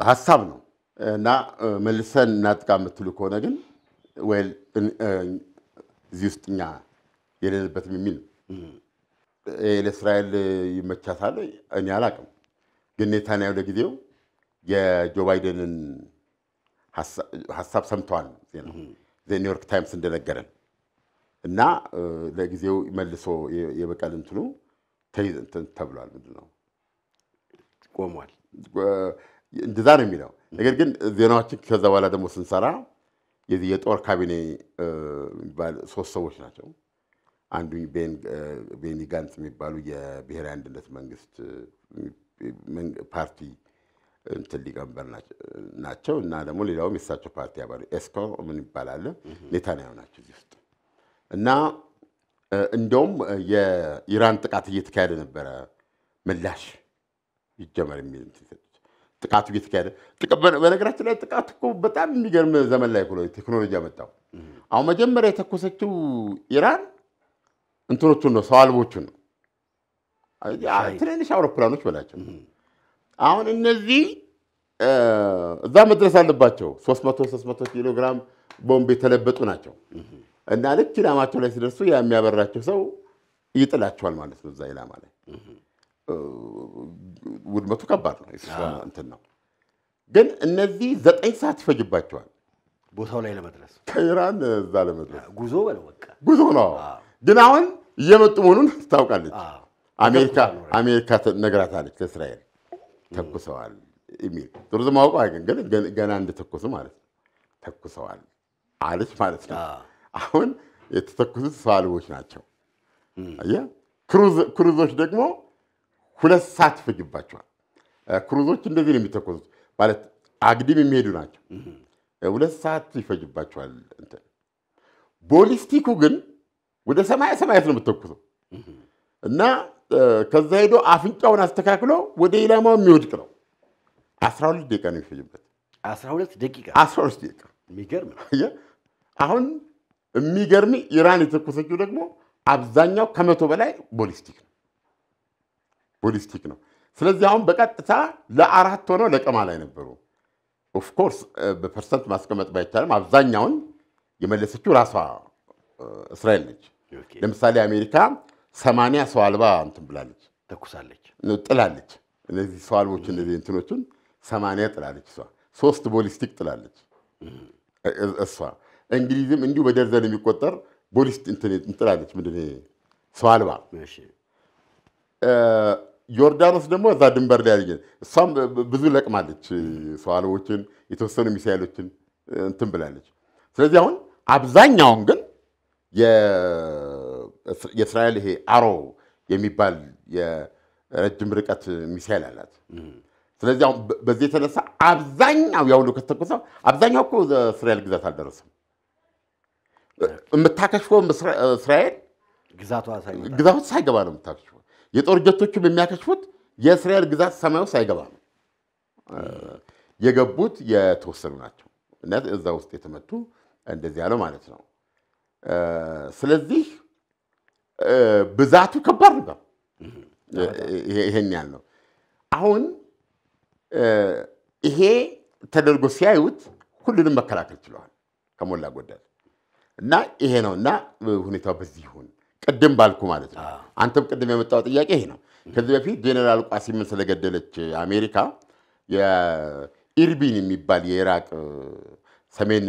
[SPEAKER 1] ሀሳብ ነው እና መልሰን እናጥቃ የምትሉ ከሆነ ግን ወይ እዚህ ውስጥ እኛ የሌለበትም የሚል ለእስራኤል ይመቻታል። እኔ አላቅም፣ ግን ኔታንያሁ ለጊዜው የጆ ባይደንን ሀሳብ ሰምተዋል። ዜና ኒውዮርክ ታይምስ እንደነገረን እና ለጊዜው መልሶ የበቀል እንትኑ ተይዘንትን ተብሏል። ምንድን ነው ቆሟል። እንደዛ ነው የሚለው ነገር ግን ዜናዎችን ከዛ በኋላ ደግሞ ስንሰራ የዚህ የጦር ካቢኔ የሚባል ሶስት ሰዎች ናቸው። አንዱ ቤኒ ጋንጽ የሚባሉ የብሔራዊ አንድነት መንግስት ፓርቲ እንትን ሊቀመንበር ናቸው እና ደግሞ ሌላውም የሳቸው ፓርቲ አባሉ ኤስኮ ምን ይባላል ኔታንያሁ ናቸው እዚህ ውስጥ እና እንደውም የኢራን ጥቃት እየተካሄደ ነበረ ምላሽ ይጀመር የሚል ጥቃቱ እየተካሄደ በነገራችን ላይ ጥቃት እኮ በጣም የሚገርም ዘመን ላይ ቴክኖሎጂ ያመጣው። አሁን መጀመሪያ የተኮሰችው ኢራን እንትኖቹን ነው ሰው አልቦቹን ነው ትንንሽ አውሮፕላኖች በላቸው። አሁን እነዚህ እዛ መድረስ አለባቸው። 300 300 ኪሎ ግራም ቦምብ የተለበጡ ናቸው። እና ልክ ኢላማቸው ላይ ሲደርሱ ያ የሚያበራቸው ሰው ይጥላቸዋል ማለት ነው። እዛ ኢላማ ላይ ውድመቱ ከባድ ነው። እንትን ነው ግን እነዚህ ዘጠኝ ሰዓት ይፈጅባቸዋል ቦታው ላይ ለመድረስ ከኢራን እዛ ለመድረስ ጉዞ ጉዞ ነው። ግን አሁን እየመጡ መሆኑን ታውቃለች አሜሪካ። አሜሪካ ነግራታለች ከእስራኤል ተኩሰዋል የሚል ዞሮ ዞሮ ማውቀው ግን ገና እንደተኮሱ ማለት ነው ተኩሰዋል አለች ማለት ነው። አሁን የተተኮሱት ሰው ናቸው። ክሩዞች ደግሞ ሁለት ሰዓት ይፈጅባቸዋል። ክሩዞች እንደዚህ ነው የሚተኮሱት፣ ማለት አግድም የሚሄዱ ናቸው። ሁለት ሰዓት ይፈጅባቸዋል። ቦሊስቲኩ ግን ወደ ሰማያ ሰማያት ነው የምተኩሰው እና ከዛ ሄዶ አፍንጫውን አስተካክሎ ወደ ኢላማው የሚወድቅ ነው። 12 ደቂቃ ነው የሚፈጅበት።
[SPEAKER 2] 12 ደቂቃ
[SPEAKER 1] የሚገርም አሁን የሚገርም ኢራን የተኮሰችው ደግሞ አብዛኛው ከመቶ በላይ ቦሊስቲክ ነው ቦሊስቲክ ነው። ስለዚህ አሁን በቀጥታ ለአራት ሆነው ለቀማ ላይ ነበሩ። ኦፍኮርስ በፐርሰንት ማስቀመጥ ባይቻልም አብዛኛውን የመለሰችው ራሷ እስራኤል ነች። ለምሳሌ አሜሪካ ሰማንያ ሰው አልባ እንትን ብላለች፣ ተኩሳለች፣ ጥላለች። እነዚህ ሰው አልቦች እነዚህ እንትኖቹን ሰማንያ ጥላለች እሷ። ሶስት ቦሊስቲክ ጥላለች እሷ እንግሊዝም እንዲሁ በደርዘን የሚቆጠር ቦሊስት እንትላለች ምንድን ሰው አልባ ዮርዳኖስ ደግሞ እዛ ድንበር ላይ ያገኘ እሷም ብዙ ለቅማለች። ሰው አልቦችን የተወሰኑ ሚሳይሎችን እንትን ብላለች። ስለዚህ አሁን አብዛኛውን ግን የእስራኤል ይሄ አሮ የሚባል የረጅም ርቀት ሚሳይል አላት። ስለዚህ አሁን በዚህ የተነሳ አብዛኛው ያውሉ ከተኮሰ አብዛኛው እኮ እስራኤል ግዛት አልደረሰም። የምታከሽፈው እስራኤል ግዛቱ ሳይገባ ነው የምታከሽፈው። የጦር ጀቶችም የሚያከሽፉት የእስራኤል ግዛት ሰማዩ ሳይገባ ነው። የገቡት የተወሰኑ ናቸው። እዛ ውስጥ የተመቱ እንደዚህ ያለው ማለት ነው። ስለዚህ ብዛቱ ከባድ ነው። ይሄን ያህል ነው። አሁን ይሄ ተደርጎ ሲያዩት ሁሉንም መከላከል ችለዋል ከሞላ ጎደል። እና ይሄ ነው እና ሁኔታው በዚህ ይሁን ቅድም ባልኩ ማለት ነው። አንተም ቅድም የመጣው ጥያቄ ይሄ ነው። ከዚህ በፊት ጄኔራል ቋሲምን ስለገደለች አሜሪካ የኢርቢን የሚባል የኢራቅ ሰሜን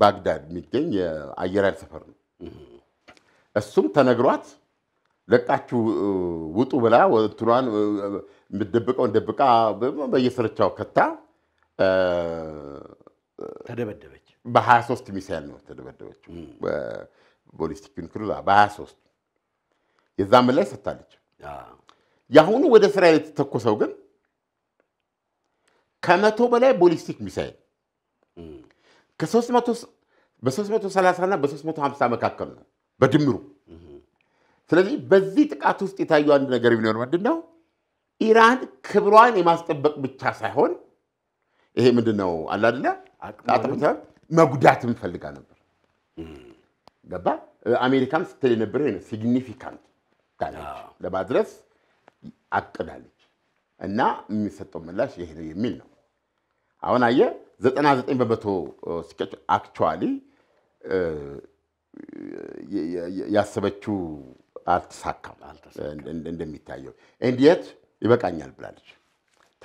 [SPEAKER 1] ባግዳድ የሚገኝ የአየር ኃይል ሰፈር ነው። እሱም ተነግሯት ለቃችሁ ውጡ ብላ እንትኗን የምትደብቀው እንደብቃ በየስርቻው ከታ ተደበደበች። በ23 ሚሳይል ነው ተደበደበችው። ቦሊስቲክ ዩኒክሉላ በ23 የዛም ላይ ሰጥታለች። የአሁኑ ወደ እስራኤል የተተኮሰው ግን ከመቶ በላይ ቦሊስቲክ ሚሳይል በ330 እና በ350 መካከል ነው በድምሩ። ስለዚህ በዚህ ጥቃት ውስጥ የታዩ አንድ ነገር የሚኖር ምንድን ነው ኢራን ክብሯን የማስጠበቅ ብቻ ሳይሆን ይሄ ምንድን ነው አላደለ መጉዳት ፈልጋ ነበር። ገባ አሜሪካም ስትል የነበረው ሲግኒፊካንት ዳሜጅ ለማድረስ አቅዳለች እና የሚሰጠው ምላሽ ይሄ ነው የሚል ነው። አሁን አየ 99 በመቶ ስኬች አክቹዋሊ ያሰበችው አልተሳካም እንደሚታየው እንዲየት ይበቃኛል ብላለች።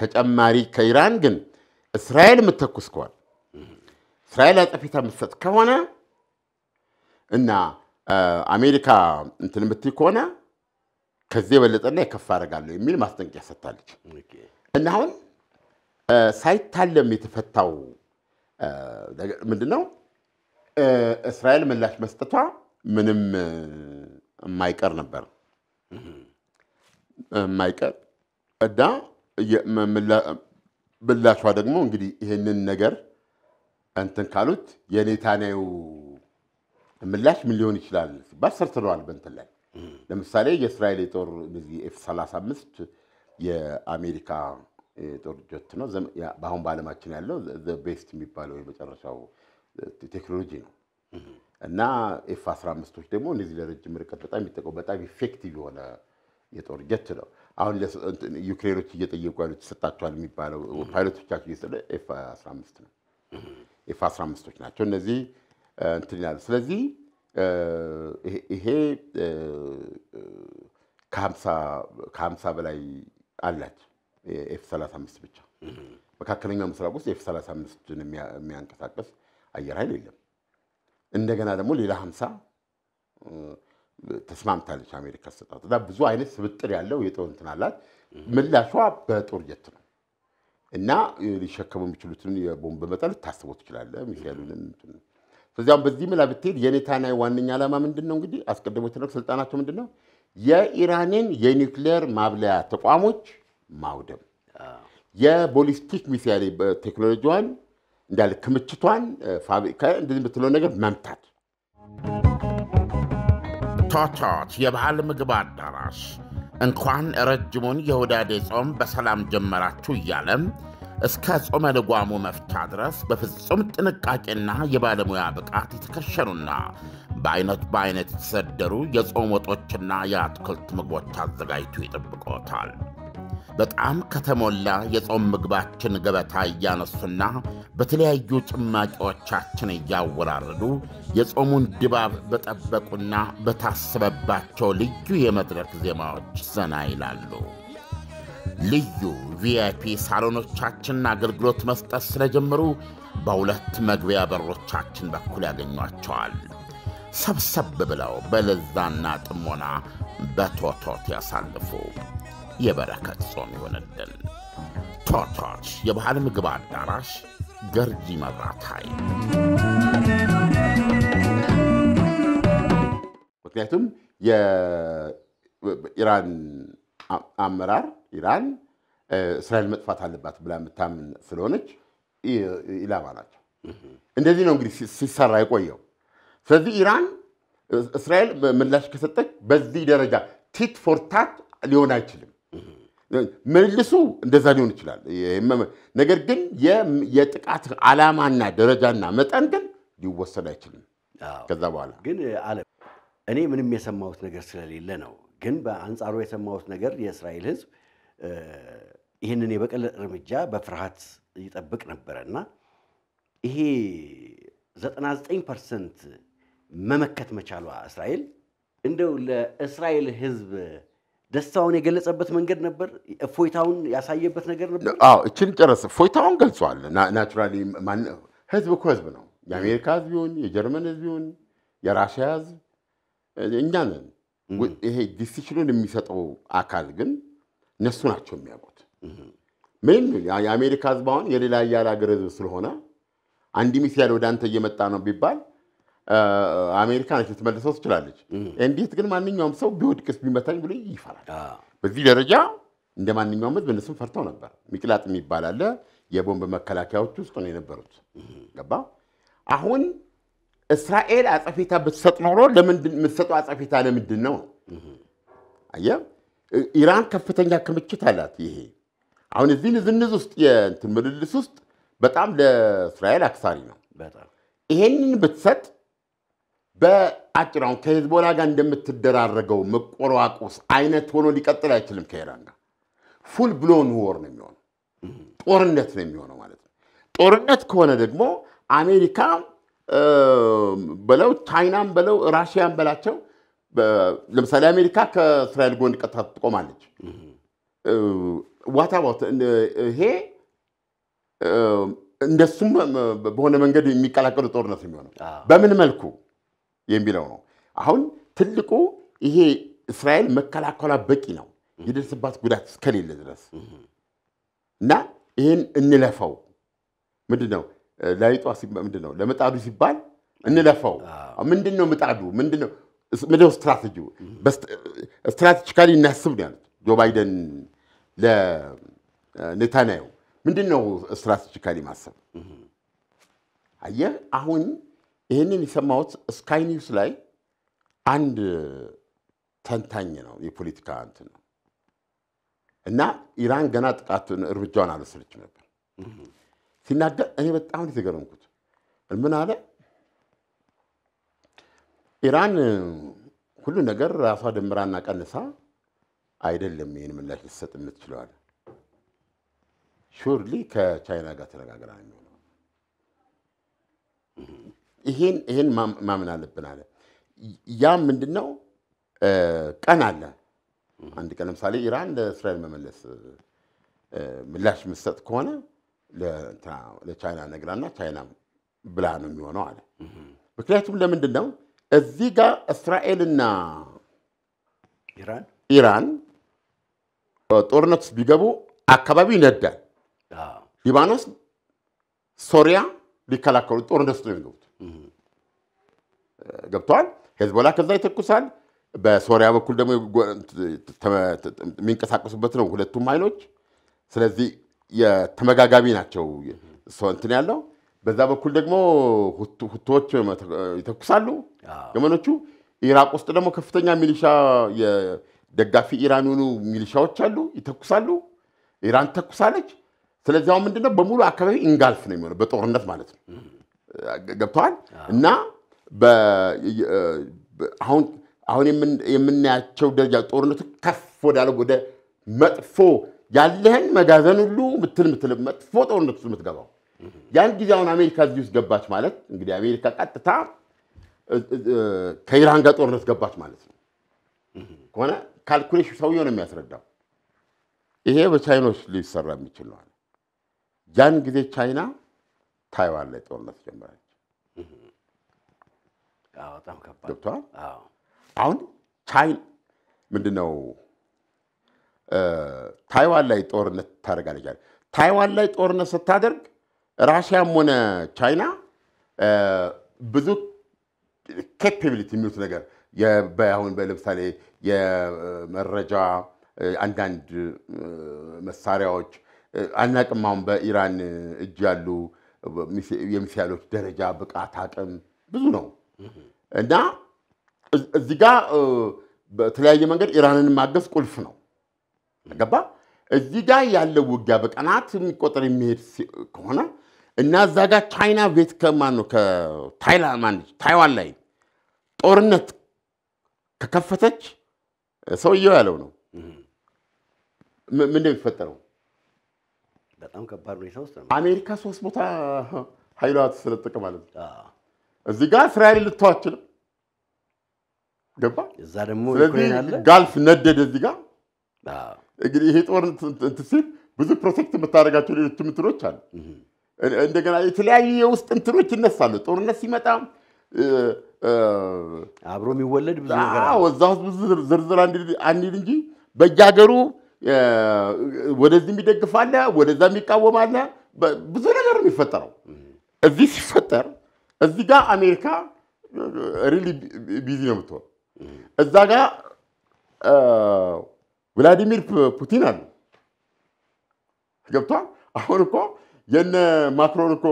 [SPEAKER 1] ተጨማሪ ከኢራን ግን እስራኤል የምትተኩስ ከሆነ እስራኤል ላይ የምትሰጥ ከሆነ እና አሜሪካ እንትን የምትይ ከሆነ ከዚህ የበለጠና የከፍ አደርጋለሁ የሚል ማስጠንቀቂያ ሰጥታለች። እና አሁን ሳይታለም የተፈታው ምንድን ነው? እስራኤል ምላሽ መስጠቷ ምንም የማይቀር ነበር የማይቀር እና ምላሿ ደግሞ እንግዲህ ይህንን ነገር እንትን ካሉት የኔታንያሁ ምላሽ ምን ሊሆን ይችላል ሲባል ሰርትነዋል። በእንትን ላይ ለምሳሌ የእስራኤል የጦር ኤፍ 35 የአሜሪካ የጦር ጆት ነው። በአሁን በዓለማችን ያለው ቤስት የሚባለው የመጨረሻው ቴክኖሎጂ ነው እና ኤፍ 15ቶች ደግሞ እነዚህ ለረጅም ርቀት በጣም የሚጠቀሙ በጣም ኢፌክቲቭ የሆነ የጦር ጀት ነው። አሁን ዩክሬኖች እየጠየቁ ያሉት ይሰጣቸዋል የሚባለው ፓይሎቶቻቸው ኤፍ 15 ነው። ኤፍ 15ቶች ናቸው። እነዚህ እንትን ይላሉ። ስለዚህ ይሄ ከሀምሳ በላይ አላት ኤፍ 35 ብቻ። መካከለኛው ምስራቅ ውስጥ ኤፍ 35ን የሚያንቀሳቀስ አየር ኃይል የለም። እንደገና ደግሞ ሌላ ሀምሳ ተስማምታለች አሜሪካ ሰጣት እና ብዙ አይነት ስብጥር ያለው የጦር እንትን አላት። ምላሿ በጦር ጀት ነው። እና ሊሸከሙ የሚችሉትን የቦምብ መጠን ልታስቦ ትችላለ። ሚሳኤሉንም ስለዚያም በዚህ ምላ ብትሄድ የኔታናይ ዋነኛ ዓላማ ምንድን ነው? እንግዲህ አስቀድሞ የተደረገ ስልጣናቸው ምንድን ነው? የኢራንን የኒውክሌር ማብለያ ተቋሞች ማውደም፣ የቦሊስቲክ ሚሳኤል ቴክኖሎጂዋን እንዳለ ክምችቷን፣ ፋብሪካ እንደዚህ የምትለው ነገር መምታት። ቶቶት የባህል ምግብ አዳራሽ እንኳን ረጅሙን የሁዳዴ ጾም በሰላም ጀመራችሁ እያለም እስከ ጾመ ልጓሙ መፍቻ ድረስ በፍጹም ጥንቃቄና የባለሙያ ብቃት የተከሸኑና በአይነት በአይነት የተሰደሩ የጾም ወጦችና የአትክልት ምግቦች አዘጋጅቶ ይጠብቆታል። በጣም ከተሞላ የጾም ምግባችን ገበታ እያነሱና በተለያዩ ጭማቂዎቻችን እያወራረዱ የጾሙን ድባብ በጠበቁና በታሰበባቸው ልዩ የመድረክ ዜማዎች ዘና ይላሉ። ልዩ ቪአይፒ ሳሎኖቻችንን አገልግሎት መስጠት ስለጀመሩ በሁለት መግቢያ በሮቻችን በኩል ያገኟቸዋል። ሰብሰብ ብለው በለዛና ጥሞና በቶቶት ያሳልፉ። የበረከት ጾም ይሆንልን። ቶርቶች የባህል ምግብ አዳራሽ ገርጂ መብራት ኃይል። ምክንያቱም የኢራን አመራር ኢራን እስራኤል መጥፋት አለባት ብላ የምታምን ስለሆነች ኢላማ ናቸው። እንደዚህ ነው እንግዲህ ሲሰራ የቆየው። ስለዚህ ኢራን እስራኤል ምላሽ ከሰጠች በዚህ ደረጃ ቲት ፎርታት ሊሆን አይችልም። መልሱ እንደዛ ሊሆን ይችላል። ነገር ግን የጥቃት ዓላማና ደረጃና
[SPEAKER 2] መጠን ግን ሊወሰድ አይችልም። ከዛ በኋላ ግን አለ እኔ ምንም የሰማሁት ነገር ስለሌለ ነው። ግን በአንጻሩ የሰማሁት ነገር የእስራኤል ሕዝብ ይህንን የበቀል እርምጃ በፍርሃት ይጠብቅ ነበረ እና ይሄ 99 ፐርሰንት መመከት መቻሏ እስራኤል እንደው ለእስራኤል ሕዝብ ደስታውን የገለጸበት መንገድ ነበር። እፎይታውን ያሳየበት ነገር ነበር።
[SPEAKER 1] እችን ጨረስ እፎይታውን ገልጿል። ናቹራሊ ህዝብ እኮ ህዝብ ነው። የአሜሪካ ህዝብ ይሁን የጀርመን ህዝብ ይሁን የራሽያ ህዝብ እኛ ነን። ይሄ ዲሲሽኑን የሚሰጠው አካል ግን እነሱ ናቸው የሚያውቁት። ምንም የአሜሪካ ህዝብ አሁን የሌላ ያለ ሀገር ህዝብ ስለሆነ አንድ ሚስ ወደ አንተ እየመጣ ነው ቢባል አሜሪካ ነች ልትመልሰው ትችላለች። እንዴት ግን ማንኛውም ሰው ቢወድቅስ ቢመታኝ ብሎ ይፈራል። በዚህ ደረጃ እንደ ማንኛውም ህዝብ እነሱም ፈርተው ነበር። ሚቅላጥ የሚባል አለ። የቦምብ መከላከያዎች ውስጥ ነው የነበሩት። ገባ አሁን እስራኤል አጸፌታ ብትሰጥ ኖሮ የምትሰጠው አጸፌታ ለምንድን ነው? አየህ ኢራን ከፍተኛ ክምችት አላት። ይሄ አሁን እዚህ ንዝንዝ ውስጥ የእንትን ምልልስ ውስጥ በጣም ለእስራኤል አክሳሪ ነው። ይሄንን ብትሰጥ በአጭራው ከሄዝቦላ ጋር እንደምትደራረገው መቆራቆስ አይነት ሆኖ ሊቀጥል አይችልም። ከኢራን ጋር ፉል ብሎን ዎር ነው የሚሆነው፣ ጦርነት ነው የሚሆነው ማለት ነው። ጦርነት ከሆነ ደግሞ አሜሪካ በለው ቻይናም በለው ራሽያን በላቸው። ለምሳሌ አሜሪካ ከእስራኤል ጎን ቀጥታ ትቆማለች። ዋታ ይሄ እንደሱም በሆነ መንገድ የሚቀላቀሉ ጦርነት የሚሆነው በምን መልኩ የሚለው ነው። አሁን ትልቁ ይሄ እስራኤል መከላከሏ በቂ ነው የደረሰባት ጉዳት እስከሌለ ድረስ እና ይህን እንለፈው ምንድን ነው ለይጧ ምንድን ነው ለምጣዱ ሲባል እንለፈው ምንድን ነው ምጣዱ ምንድን ነው ምንድነው ስትራቴጂ ስትራቴጂካሊ እናስብ ነው ያሉት ጆ ባይደን ለኔታንያሁ ምንድን ነው ስትራቴጂካሊ ማሰብ አየህ አሁን ይህንን የሰማሁት ስካይ ኒውስ ላይ አንድ ተንታኝ ነው የፖለቲካ እንትን ነው እና ኢራን ገና ጥቃቱን እርምጃዋን አልወሰደችም ነበር ሲናገር እኔ በጣም የተገረምኩት ምን አለ ኢራን ሁሉ ነገር ራሷ ደምራና ቀንሳ አይደለም ይህን ምላሽ ልትሰጥ የምትችለዋል። ሹርሊ ከቻይና ጋር ተነጋግራ የሚሆነው። ይሄን ይሄን ማምን አለብን አለ። ያ ምንድን ነው ቀን አለ። አንድ ቀን ለምሳሌ ኢራን ለእስራኤል መመለስ ምላሽ የምትሰጥ ከሆነ ለቻይና ነግራና ቻይና ብላ ነው የሚሆነው አለ። ምክንያቱም ለምንድን ነው እዚህ ጋር እስራኤልና ኢራን ጦርነት ውስጥ ቢገቡ አካባቢው ይነዳል። ሊባኖስ፣ ሶሪያ ሊከላከሉ ጦርነት ውስጥ ነው የሚገቡት። ገብተዋል። ሄዝቦላ ከዛ ይተኩሳል። በሶሪያ በኩል ደግሞ የሚንቀሳቀሱበት ነው ሁለቱም ኃይሎች። ስለዚህ የተመጋጋቢ ናቸው። እንትን ያለው በዛ በኩል ደግሞ ሁቶዎች ይተኩሳሉ የመኖቹ። ኢራቅ ውስጥ ደግሞ ከፍተኛ ሚሊሻ የደጋፊ ኢራን የሆኑ ሚሊሻዎች አሉ፣ ይተኩሳሉ። ኢራን ተኩሳለች። ስለዚያው ምንድነው በሙሉ አካባቢ ኢንጋልፍ ነው የሚሆነው በጦርነት ማለት ነው። ገብተዋል እና አሁን የምናያቸው ደረጃ ጦርነቱ ከፍ ወዳለ ወደ መጥፎ ያለህን መጋዘን ሁሉ ምትል ምትል መጥፎ ጦርነት ውስጥ የምትገባው ያን ጊዜ አሁን አሜሪካ እዚህ ውስጥ ገባች ማለት እንግዲህ አሜሪካ ቀጥታ ከኢራን ጋር ጦርነት ገባች ማለት ነው ከሆነ ካልኩሌሽን ሰውየው ነው የሚያስረዳው። ይሄ በቻይኖች ሊሰራ የሚችል ነው። ያን ጊዜ ቻይና ታይዋን ላይ ጦርነት ጀመረች። ገብቷል። አሁን ቻይና ምንድን ነው ታይዋን ላይ ጦርነት ታደርጋለች። ታይዋን ላይ ጦርነት ስታደርግ ራሽያም ሆነ ቻይና ብዙ ኬፓቢሊቲ የሚሉት ነገር አሁን ለምሳሌ የመረጃ አንዳንድ መሳሪያዎች አናቅም። አሁን በኢራን እጅ ያሉ የሚሳይሎች ደረጃ፣ ብቃት፣ አቅም ብዙ ነው እና እዚህ ጋ በተለያየ መንገድ ኢራንን ማገዝ ቁልፍ ነው። ገባ እዚህ ጋ ያለው ውጊያ በቀናት የሚቆጠር የሚሄድ ከሆነ እና እዛ ጋ ቻይና ቤት ከማን ታይዋን ላይ ጦርነት ከከፈተች ሰውየው ያለው ነው ምንድን የሚፈጠረው?
[SPEAKER 2] በጣም ከባድ ሁኔታ ውስጥ ነው።
[SPEAKER 1] አሜሪካ ሶስት ቦታ ኃይሏ ተሰለጠቀ ማለት ነው። እዚህ ጋር እስራኤል ልትተው ገባ። እዛ ደግሞ ጋልፍ ነደደ። እዚህ ጋር እንግዲህ ይሄ ጦር ሲል ብዙ ፕሮቴክት የምታደርጋቸው ሌሎች እንትኖች አሉ። እንደገና የተለያዩ የውስጥ እንትኖች ይነሳሉ። ጦርነት ሲመጣ አብሮ የሚወለድ ብዙ ነገር እዛ ውስጥ ብዙ ዝርዝር አንሂድ እንጂ በየሀገሩ አለ ወደዛ የሚቃወም አለ ብዙ ነገር የሚፈጠረው። እዚህ ሲፈጠር እዚህ ጋር አሜሪካ ሪሊ ቢዚ ነው የምትሆን። እዛ ጋ ቭላዲሚር ፑቲን አሉ ገብቷል። አሁን እኮ የነ ማክሮን እኮ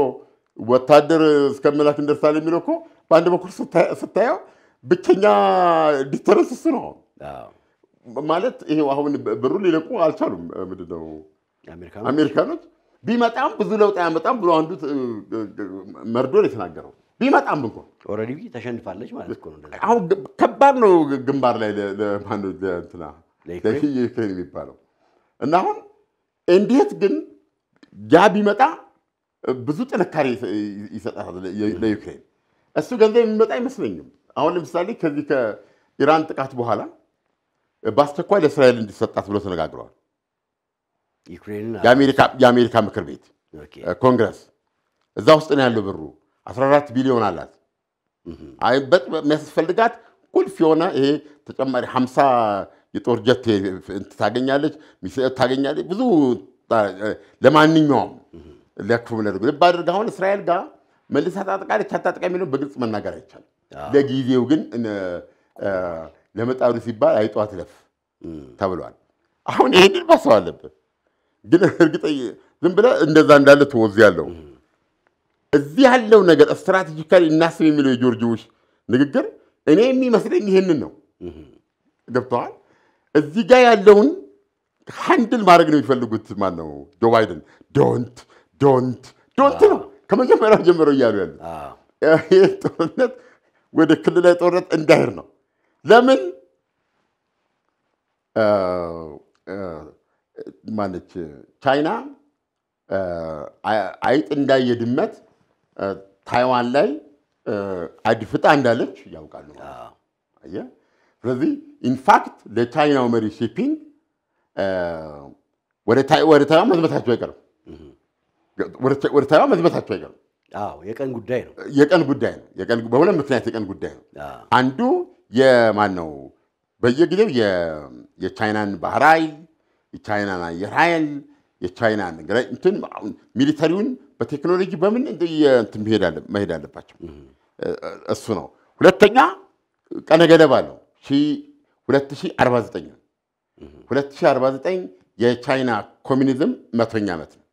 [SPEAKER 1] ወታደር እስከ እንደርሳል የሚለው እኮ በአንድ በኩል ስታየው ብቸኛ ዲተረንስ እሱ ነው። ማለት ይሄው አሁን ብሩ ሊለቁ አልቻሉም። ምንድን ነው አሜሪካኖች ቢመጣም ብዙ ለውጥ አያመጣም ብሎ አንዱ መርዶ የተናገረው ቢመጣም እንኳን ኦልሬዲ ተሸንፋለች ማለት እኮ ነው። አሁን ከባድ ነው ግንባር ላይ ለማንትና ለዩክሬን የሚባለው እና አሁን እንዴት ግን ያ ቢመጣ ብዙ ጥንካሬ ይሰጣል ለዩክሬን። እሱ ገንዘብ የሚመጣ አይመስለኝም። አሁን ለምሳሌ ከዚህ ከኢራን ጥቃት በኋላ በአስቸኳይ ለእስራኤል እንዲሰጣት ብሎ ተነጋግረዋል። የአሜሪካ ምክር ቤት ኮንግረስ እዛ ውስጥ ነው ያለው ብሩ 14 ቢሊዮን አላት። የሚያስፈልጋት ቁልፍ የሆነ ይሄ ተጨማሪ 50 የጦር ጀት ታገኛለች፣ ሚሳኤል ታገኛለች። ብዙ ለማንኛውም ለክፉ ለደጉ ልብ አድርግ። አሁን እስራኤል ጋር መልሳ ታጥቃለች አታጥቃ የሚለው በግልጽ መናገር አይቻልም። ለጊዜው ግን ለመጣዱ ሲባል አይጧ ትለፍ ተብሏል። አሁን ይሄንን ማሰብ አለብን ግን እርግጠ ዝም ብለህ እንደዛ እንዳለ ትወዝ ያለው እዚህ ያለው ነገር ስትራቴጂካሊ እናስብ የሚለው የጆርጅ ቡሽ ንግግር እኔ የሚመስለኝ ይሄንን ነው። ገብተዋል። እዚህ ጋር ያለውን ሀንድል ማድረግ ነው የሚፈልጉት። ማን ነው ጆ ባይደን? ዶንት ዶንት ዶንት ነው ከመጀመሪያው ጀምረው እያሉ ያሉ ይህ ጦርነት ወደ ክልላዊ ጦርነት እንዳሄር ነው ለምን ማነች ቻይና አይጥ እንዳየ ድመት ታይዋን ላይ አድፍጣ እንዳለች ያውቃሉ። ስለዚህ ኢንፋክት ለቻይናው መሪ ሺፒንግ ወደ ታይዋን መዝመታቸው አይቀርም። ወደ ታይዋን መዝመታቸው አይቀርም። የቀን ጉዳይ ነው። የቀን ጉዳይ ነው። በሁለት ምክንያት የቀን ጉዳይ ነው። አንዱ የማን ነው በየጊዜው የቻይናን ባህር ኃይል፣ የቻይናን አየር ኃይል፣ የቻይናን እንትን ሚሊተሪውን በቴክኖሎጂ በምን መሄድ አለባቸው። እሱ ነው። ሁለተኛ ቀነ ገደብ አለው 2049 ነው። 2049 የቻይና ኮሚኒዝም መቶኛ ዓመት ነው።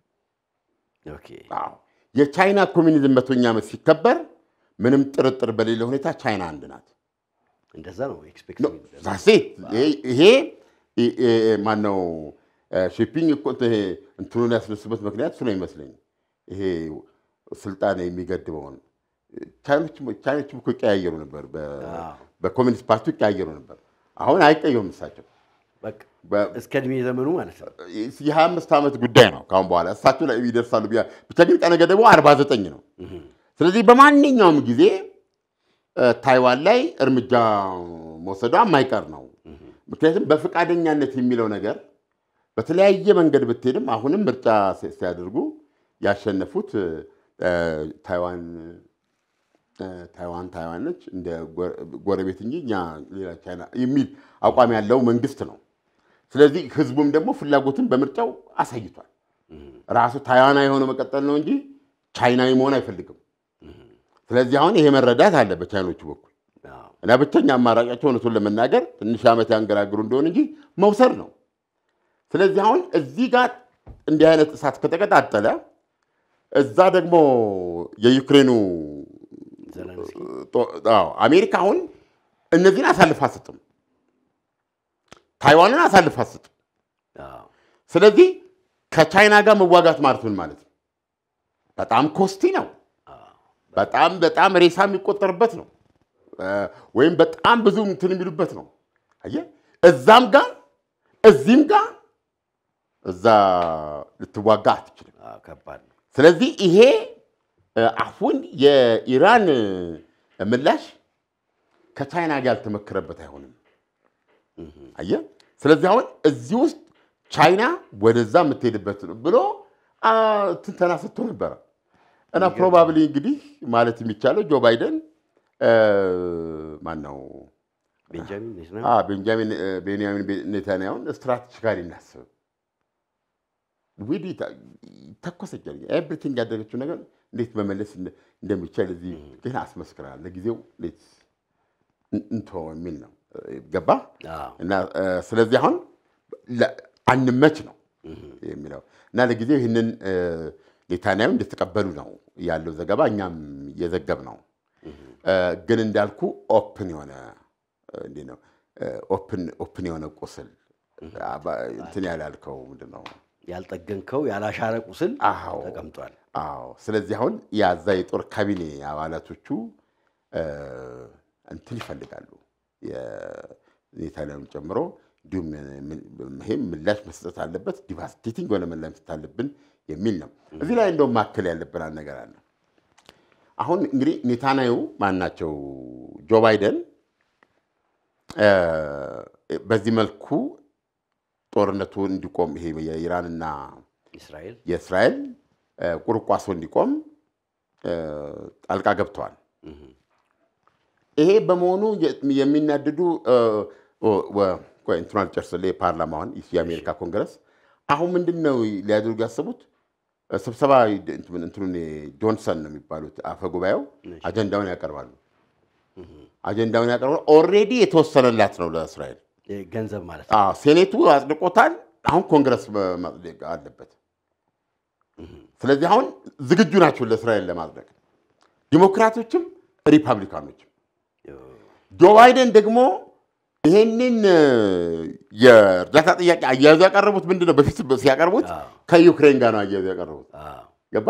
[SPEAKER 1] የቻይና ኮሚኒዝም መቶኛ ዓመት ሲከበር ምንም ጥርጥር በሌለ ሁኔታ ቻይና አንድ ናት።
[SPEAKER 2] እንደዛ ነው ኤክስፔክት
[SPEAKER 1] ይሄ ማነው ሺፒንግ እኮ እንትኑን ያስነሱበት ምክንያት እሱ ነው ይመስለኝ። ይሄ ስልጣን የሚገድበውን ቻይኖችም እኮ ይቀያየሩ ነበር፣ በኮሚኒስት ፓርቲ ይቀያየሩ ነበር። አሁን አይቀየሩም እሳቸው እስከ እድሜ ዘመኑ ማለት ነው። የሀያ ዓመት ጉዳይ ነው ከአሁን በኋላ እሳቸው ላይ ይደርሳሉ። ብቻ ግን ቀነ ገደቡ አርባ ዘጠኝ ነው። ስለዚህ በማንኛውም ጊዜ ታይዋን ላይ እርምጃ መውሰዷ የማይቀር ነው። ምክንያቱም በፈቃደኛነት የሚለው ነገር በተለያየ መንገድ ብትሄድም አሁንም ምርጫ ሲያደርጉ ያሸነፉት ታይዋን ታይዋን ነች እንደ ጎረቤት እንጂ እኛ ሌላ ቻይና የሚል አቋም ያለው መንግስት ነው። ስለዚህ ህዝቡም ደግሞ ፍላጎትን በምርጫው አሳይቷል። ራሱ ታይዋና የሆነ መቀጠል ነው እንጂ ቻይናዊ መሆን አይፈልግም። ስለዚህ አሁን ይሄ መረዳት አለበት ቻይኖቹ በኩል እና ብቸኛ አማራጫቸው እውነቱን ለመናገር ትንሽ ዓመት ያንገራግሩ እንደሆን እንጂ መውሰድ ነው። ስለዚህ አሁን እዚህ ጋር እንዲህ አይነት እሳት ከተቀጣጠለ እዛ ደግሞ የዩክሬኑ አሜሪካ አሁን እነዚህን አሳልፍ አሰጥም፣ ታይዋንን አሳልፍ አሰጥም። ስለዚህ ከቻይና ጋር መዋጋት ማለት ምን ማለት ነው? በጣም ኮስቲ ነው። በጣም በጣም ሬሳ የሚቆጠርበት ነው፣ ወይም በጣም ብዙ እንትን የሚሉበት ነው። አየህ፣ እዛም ጋር እዚህም ጋር እዛ ልትዋጋ አትችልም። ከባድ ነው። ስለዚህ ይሄ አሁን የኢራን ምላሽ ከቻይና ጋር ያልተመከረበት አይሆንም። አየህ፣ ስለዚህ አሁን እዚህ ውስጥ ቻይና ወደዛ የምትሄድበት ብሎ ትንተና ሰጥቶ ነበረ። እና ፕሮባብሊ እንግዲህ ማለት የሚቻለው ጆ ባይደን ማን ነው ቤንጃሚን ኔታንያሁን ጋር እናስብ። ዊዲት ተኮሰቻል። ኤቭሪቲንግ ያደረገችው ነገር እንዴት መመለስ እንደሚቻል እዚህ ግን አስመስክራል። ለጊዜው እንዴት እንቶ የሚል ነው ገባ እና ስለዚህ አሁን አንመች ነው የሚለው እና ለጊዜው ይህንን ኔታንያሁ እንደተቀበሉ ነው ያለው ዘገባ፣ እኛም የዘገብ ነው። ግን እንዳልኩ ኦፕን የሆነ እንዲህ ነው ኦፕን የሆነ ቁስል እንትን ያላልከው ምንድን ነው ያልጠገንከው
[SPEAKER 2] ያላሻረ ቁስል ተቀምጧል።
[SPEAKER 1] አዎ። ስለዚህ አሁን ያዛ የጦር ካቢኔ አባላቶቹ እንትን ይፈልጋሉ ኔታንያሁን ጨምሮ እንዲሁም ይሄም ምላሽ መስጠት አለበት። ዲቫስቴቲንግ የሆነ ምላሽ መስጠት አለብን የሚል ነው። እዚህ ላይ እንደውም ማከል ያለብን ነገር አለ። አሁን እንግዲህ ኔታናዩ ማናቸው ጆ ባይደን በዚህ መልኩ ጦርነቱ እንዲቆም ይሄ የኢራንና የእስራኤል ቁርቋሶ እንዲቆም ጣልቃ ገብተዋል። ይሄ በመሆኑ የሚናድዱ እንትኗን ጨርስ የፓርላማውን የአሜሪካ ኮንግረስ አሁን ምንድን ነው ሊያደርጉ ያሰቡት? ስብሰባ እንትኑን ጆንሰን ነው የሚባሉት አፈ ጉባኤው አጀንዳውን ያቀርባሉ። አጀንዳውን ያቀርባሉ። ኦልሬዲ የተወሰነላት ነው ለእስራኤል ገንዘብ ማለት ነው። ሴኔቱ አጽድቆታል። አሁን ኮንግረስ ማጽደቅ አለበት። ስለዚህ አሁን ዝግጁ ናቸው ለእስራኤል ለማጽደቅ ዲሞክራቶችም ሪፐብሊካኖችም። ጆ ባይደን ደግሞ ይህንን የእርዳታ ጥያቄ አያይዞ ያቀረቡት ነው? በፊት ሲያቀርቡት ከዩክሬን ጋር ነው አያይዞ ያቀረቡት። ገባ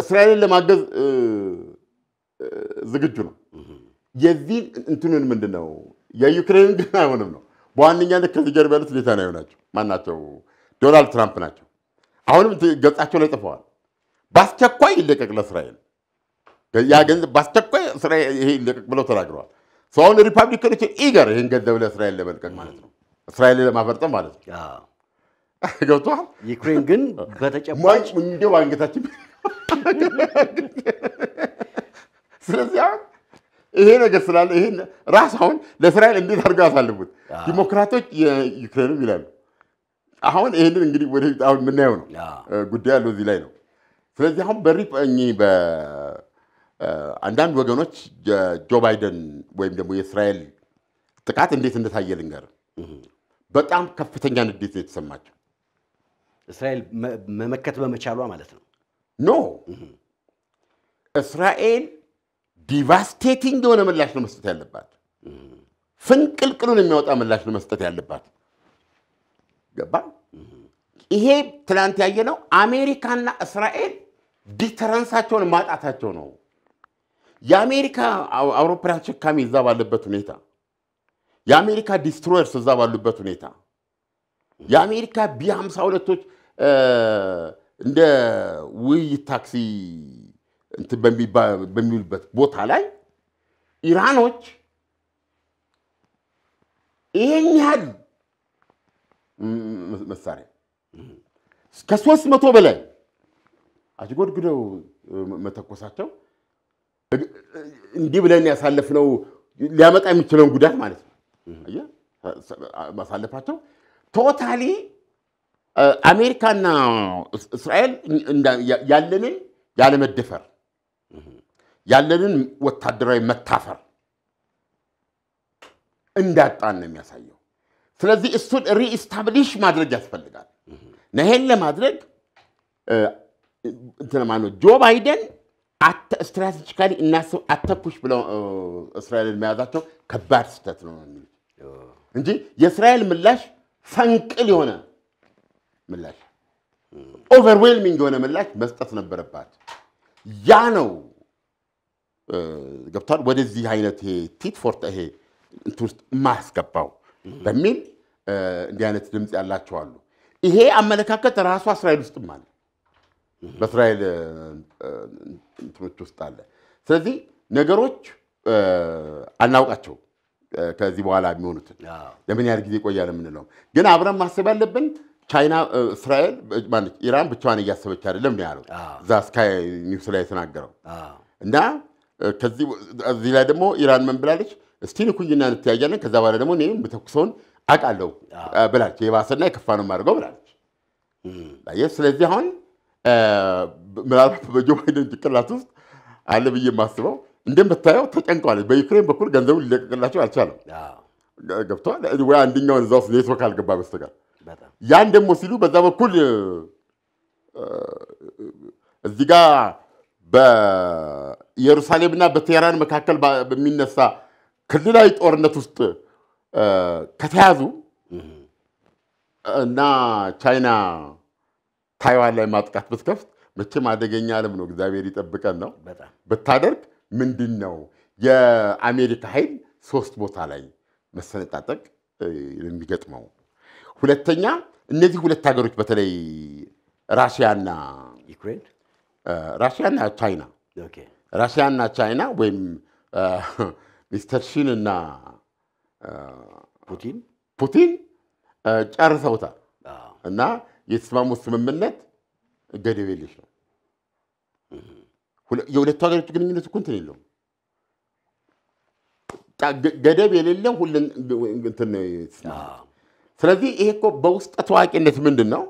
[SPEAKER 1] እስራኤልን ለማገዝ ዝግጁ ነው። የዚህ እንትንን ምንድን ነው የዩክሬን ግን አይሆንም ነው። በዋነኛነት ከዚህ ጀርባ ያሉት ኔታንያሁ ናቸው። ማናቸው? ዶናልድ ትራምፕ ናቸው። አሁንም ገጻቸው ላይ ጽፈዋል። በአስቸኳይ ይለቀቅ ለእስራኤል ያ ገንዘብ በአስቸኳይ ይሄ ይለቀቅ ብለው ተናግረዋል። አሁን ሪፐብሊካኖች ኢገር ይህን ገንዘብ ለእስራኤል ለመልቀቅ ማለት ነው፣ እስራኤል ለማፈርጠም ማለት ነው። ገብቷል። ዩክሬን ግን በተጨባጭ እንዲያው አንገታችን። <laughs> ስለዚህ አሁን ይሄ ነገር ስላለ ይሄን ራስ አሁን ለእስራኤል እንዴት አድርገው ያሳልፉት ዲሞክራቶች ዩክሬንም ይላሉ። አሁን ይህንን እንግዲህ ወደፊት አሁን የምናየው ነው ጉዳይ ያለው እዚህ ላይ ነው። ስለዚህ አሁን በሪፐ በ አንዳንድ ወገኖች ጆ ባይደን ወይም ደግሞ የእስራኤል ጥቃት እንዴት እንደታየ ልንገር። በጣም ከፍተኛ ንዴት ነው የተሰማቸው።
[SPEAKER 2] እስራኤል መመከት በመቻሏ ማለት ነው። ኖ እስራኤል
[SPEAKER 1] ዲቫስቴቲንግ የሆነ ምላሽ ነው መስጠት ያለባት። ፍንቅልቅሉን የሚያወጣ ምላሽ ነው መስጠት ያለባት። ገባ? ይሄ ትናንት ያየ ነው። አሜሪካና እስራኤል ዲተረንሳቸውን ማጣታቸው ነው። የአሜሪካ አውሮፕላን ሸካሚ እዛ ባለበት ሁኔታ የአሜሪካ ዲስትሮየርስ እዛ ባሉበት ሁኔታ የአሜሪካ ቢ 52ቶች እንደ ውይይት ታክሲ በሚውልበት ቦታ ላይ ኢራኖች ይሄን ያህል መሳሪያ ከሶስት መቶ በላይ አጅጎድግደው መተኮሳቸው እንዲህ ብለን ያሳለፍነው ሊያመጣ የሚችለውን ጉዳት ማለት ነው ማሳለፋቸው ቶታሊ አሜሪካና እስራኤል ያለንን ያለመደፈር ያለንን ወታደራዊ መታፈር እንዳጣን ነው የሚያሳየው። ስለዚህ እሱን ሪኢስታብሊሽ ማድረግ ያስፈልጋል። ነሄን ለማድረግ እንትን ማነው ጆ ባይደን ስትራቴጂካሊ እናስብ አተኩሽ ብለው እስራኤልን መያዛቸው ከባድ ስህተት ነው እንጂ የእስራኤል ምላሽ ፈንቅል የሆነ ምላሽ ኦቨርዌልሚንግ የሆነ ምላሽ መስጠት ነበረባት። ያ ነው ገብቷል። ወደዚህ አይነት ቲት ፎርታ ይሄ እንትን ውስጥ የማያስገባው በሚል እንዲህ አይነት ድምፅ ያላቸው አሉ። ይሄ አመለካከት ራሷ እስራኤል ውስጥም አለ። በእስራኤል እንትኖች ውስጥ አለ። ስለዚህ ነገሮች አናውቃቸው ከዚህ በኋላ የሚሆኑትን ለምን ያህል ጊዜ ይቆያል የምንለው ግን አብረን ማሰብ ያለብን ቻይና እስራኤል ኢራን ብቻዋን እያሰበች አይደለም ነው ያለው እዛ ስካይ ኒውስ ላይ የተናገረው እና እዚህ ላይ ደግሞ ኢራን ምን ብላለች? እስቲ ንኩኝና እንተያያለን፣ ከዛ በኋላ ደግሞ እኔም ብተኩሰውን አውቃለሁ ብላለች። የባሰና የከፋ ነው የማደርገው ብላለች። ስለዚህ አሁን ምናልባት በጆ ባይደን ጭንቅላት ውስጥ አለ ብዬ የማስበው እንደምታየው ተጨንቀዋል። በዩክሬን በኩል ገንዘቡ ሊለቀቅላቸው አልቻለም። ገብተዋል ወይ አንደኛውን እዛ ውስጥ ኔትወርክ አልገባ በስተቀር ያን ደግሞ ሲሉ በዛ በኩል እዚህ ጋር በኢየሩሳሌምና በቴህራን መካከል በሚነሳ ክልላዊ ጦርነት ውስጥ ከተያዙ እና ቻይና ታይዋን ላይ ማጥቃት ብትከፍት መቼም አደገኛ ዓለም ነው። እግዚአብሔር ይጠብቀን ነው ብታደርግ ምንድን ነው የአሜሪካ ኃይል ሶስት ቦታ ላይ መሰነጣጠቅ የሚገጥመው። ሁለተኛ እነዚህ ሁለት ሀገሮች በተለይ ራሽያና ዩክሬን፣ ራሽያና ቻይና፣ ራሽያና ቻይና ወይም ሚስተር ሺን እና ፑቲን ፑቲን ጨርሰውታል እና የተስማሙት ስምምነት ገደብ የለሽ ነው። የሁለቱ ሀገሮች ግንኙነት እኮ እንትን የለውም ገደብ የሌለው ሁሉን እንትን ስለዚህ ይሄ እኮ በውስጠ ታዋቂነት ምንድን ነው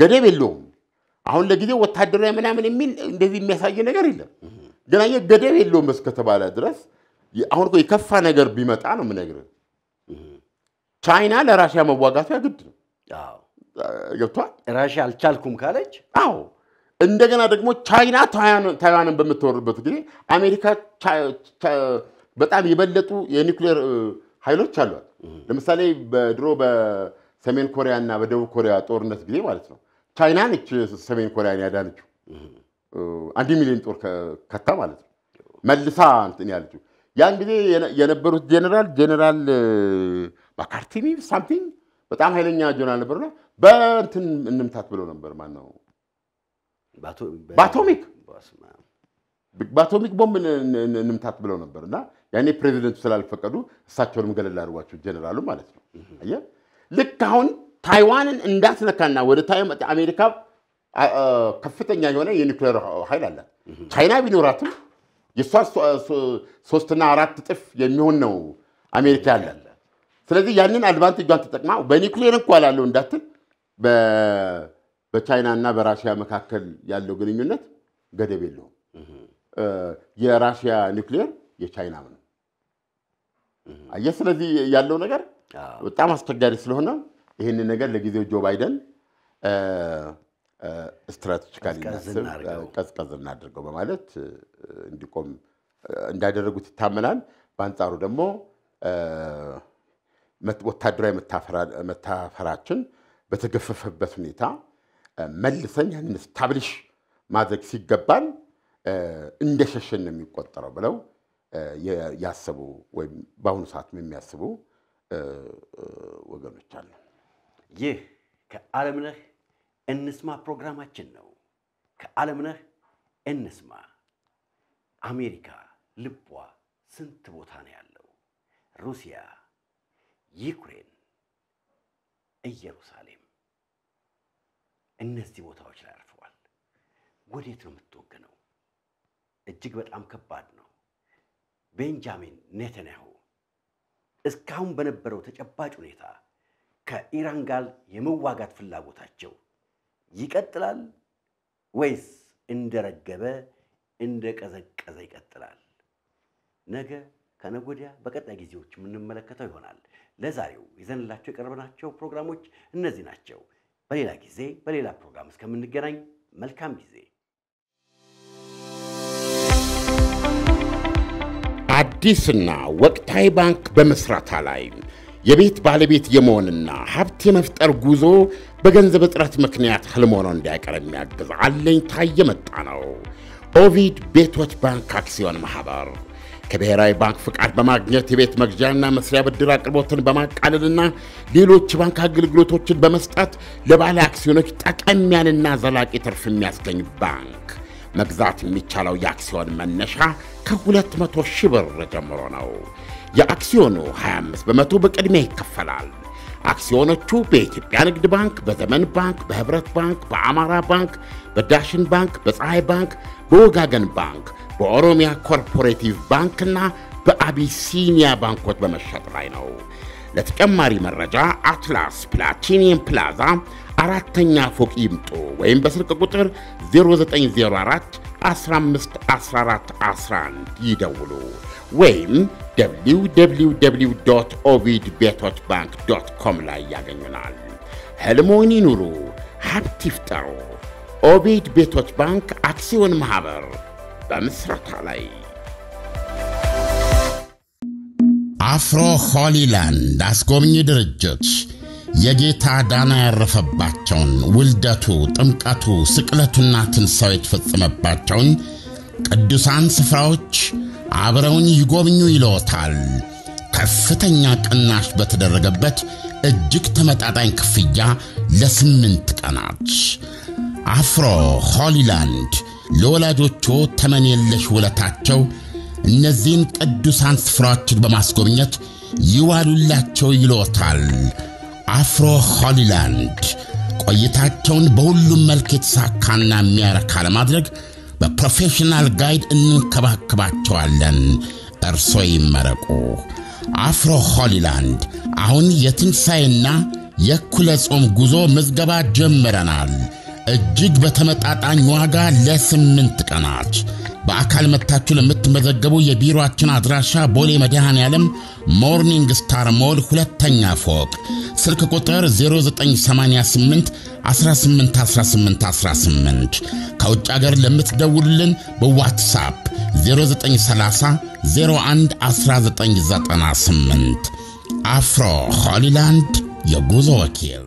[SPEAKER 1] ገደብ የለውም። አሁን ለጊዜው ወታደራዊ ምናምን የሚል እንደዚህ የሚያሳይ ነገር የለም። ግን አየህ ገደብ የለውም እስከተባለ ድረስ አሁን እኮ የከፋ ነገር ቢመጣ ነው የምነግርህ፣ ቻይና ለራሽያ መዋጋቱ ያግድ ነው። ገብቷል። ራሽያ አልቻልኩም ካለች አዎ እንደገና ደግሞ ቻይና ታይዋንን በምትወርበት ጊዜ አሜሪካ በጣም የበለጡ የኒውክሌር ኃይሎች አሏት። ለምሳሌ በድሮ በሰሜን ኮሪያ እና በደቡብ ኮሪያ ጦርነት ጊዜ ማለት ነው ቻይና ነች ሰሜን ኮሪያን ያዳነችው። አንድ ሚሊዮን ጦር ከታ ማለት ነው መልሳ እንትን ያለችው። ያን ጊዜ የነበሩት ጄኔራል ጄኔራል ማካርቲ ሳምቲንግ በጣም ኃይለኛ ጄኔራል ነበሩና በእንትን እንምታት ብሎ ነበር። ማን ነው በአቶሚክ በአቶሚክ ቦምብ እንምታት ብለው ነበር እና ያኔ ፕሬዚደንቱ ስላልፈቀዱ እሳቸውንም ገለል አድርጓቸው ጀነራሉ ማለት ነው። አየህ ልክ አሁን ታይዋንን እንዳትነካና ወደ አሜሪካ ከፍተኛ የሆነ የኒውክሌር ኃይል አላት። ቻይና ቢኖራትም የእሷ ሶስትና አራት እጥፍ የሚሆን ነው አሜሪካ ያላት። ስለዚህ ያንን አድቫንቴጇን ተጠቅማ በኒውክሌር እንኳ ላለው እንዳትል በቻይና እና በራሽያ መካከል ያለው ግንኙነት ገደብ የለውም። የራሽያ ኒውክሌር የቻይናም ነው። አየህ፣ ስለዚህ ያለው ነገር በጣም አስቸጋሪ ስለሆነ ይህንን ነገር ለጊዜው ጆ ባይደን ስትራቴጂካሊ ቀዝቀዝ እናደርገው በማለት እንዲቆም እንዳደረጉት ይታመናል። በአንጻሩ ደግሞ ወታደራዊ መታፈራችን በተገፈፈበት ሁኔታ መልሰን ያንን ስታብሊሽ ማድረግ ሲገባን እንደሸሸን ነው የሚቆጠረው ብለው ያስቡ ወይም በአሁኑ ሰዓት የሚያስቡ
[SPEAKER 2] ወገኖች አሉ። ይህ ከዓለምነህ እንስማ ፕሮግራማችን ነው። ከዓለምነህ እንስማ። አሜሪካ ልቧ ስንት ቦታ ነው ያለው? ሩሲያ፣ ዩክሬን፣ ኢየሩሳሌም እነዚህ ቦታዎች ላይ አርፈዋል። ወዴት ነው የምትወገነው? እጅግ በጣም ከባድ ነው። ቤንጃሚን ኔተንያሁ እስካሁን በነበረው ተጨባጭ ሁኔታ ከኢራን ጋር የመዋጋት ፍላጎታቸው ይቀጥላል ወይስ እንደረገበ እንደቀዘቀዘ ይቀጥላል? ነገ ከነገ ወዲያ በቀጣይ ጊዜዎች የምንመለከተው ይሆናል። ለዛሬው ይዘንላቸው የቀረብናቸው ፕሮግራሞች እነዚህ ናቸው። በሌላ ጊዜ በሌላ ፕሮግራም እስከምንገናኝ መልካም ጊዜ።
[SPEAKER 1] አዲስና ወቅታዊ ባንክ በመስራታ ላይ የቤት ባለቤት የመሆንና ሀብት የመፍጠር ጉዞ በገንዘብ እጥረት ምክንያት ህልሞኖ እንዳይቀር የሚያግዝ አለኝታ የመጣ ነው። ኦቪድ ቤቶች ባንክ አክሲዮን ማህበር። ከብሔራዊ ባንክ ፍቃድ በማግኘት የቤት መግዣና መስሪያ ብድር አቅርቦትን በማቃለልና ሌሎች ባንክ አገልግሎቶችን በመስጠት ለባለ አክሲዮኖች ጠቀም ያለና ዘላቂ ትርፍ የሚያስገኝ ባንክ። መግዛት የሚቻለው የአክሲዮን መነሻ ከ200 ሺህ ብር ጀምሮ ነው። የአክሲዮኑ 25 በመቶ በቅድሚያ ይከፈላል። አክሲዮኖቹ በኢትዮጵያ ንግድ ባንክ፣ በዘመን ባንክ፣ በህብረት ባንክ፣ በአማራ ባንክ፣ በዳሽን ባንክ፣ በፀሐይ ባንክ፣ በወጋገን ባንክ፣ በኦሮሚያ ኮርፖሬቲቭ ባንክና በአቢሲኒያ ባንኮች በመሸጥ ላይ ነው። ለተጨማሪ መረጃ አትላስ ፕላቲኒየም ፕላዛ አራተኛ ፎቅ ይምጡ ወይም በስልክ ቁጥር 0904 15 14 ይደውሉ ወይም ኦቪድ ቤቶች ባንክ ዶት ኮም ላይ ያገኙናል። ህልሞን ይኑሩ፣ ሀብት ይፍጠሩ። ኦቪድ ቤቶች ባንክ አክሲዮን ማህበር በምሥረታ ላይ አፍሮ ሆሊላንድ አስጎብኚ ድርጅት የጌታ ዳና ያረፈባቸውን ውልደቱ፣ ጥምቀቱ፣ ስቅለቱና ትንሣኤው የተፈጸመባቸውን ቅዱሳን ስፍራዎች አብረውን ይጎብኙ ይለዎታል። ከፍተኛ ቅናሽ በተደረገበት እጅግ ተመጣጣኝ ክፍያ ለስምንት ቀናት አፍሮ ሆሊላንድ ለወላጆቹ ተመን የለሽ ውለታቸው እነዚህን ቅዱሳን ስፍራዎችን በማስጎብኘት ይዋሉላቸው ይሎታል። አፍሮ ሆሊላንድ ቆይታቸውን በሁሉም መልክ የተሳካና የሚያረካ ለማድረግ በፕሮፌሽናል ጋይድ እንንከባከባቸዋለን። እርሶ ይመረቁ። አፍሮ ሆሊላንድ አሁን የትንሣኤና የእኩለ ጾም ጉዞ ምዝገባ ጀምረናል። እጅግ በተመጣጣኝ ዋጋ ለስምንት ቀናት በአካል መታችሁ ለምትመዘገቡ የቢሮአችን አድራሻ ቦሌ መድኃኔ ዓለም ሞርኒንግ ስታር ሞል ሁለተኛ ፎቅ ስልክ ቁጥር 0988 1818 ከውጭ አገር ለምትደውሉልን በዋትሳፕ 0930 01 1998 አፍሮ ሆሊላንድ የጉዞ ወኪል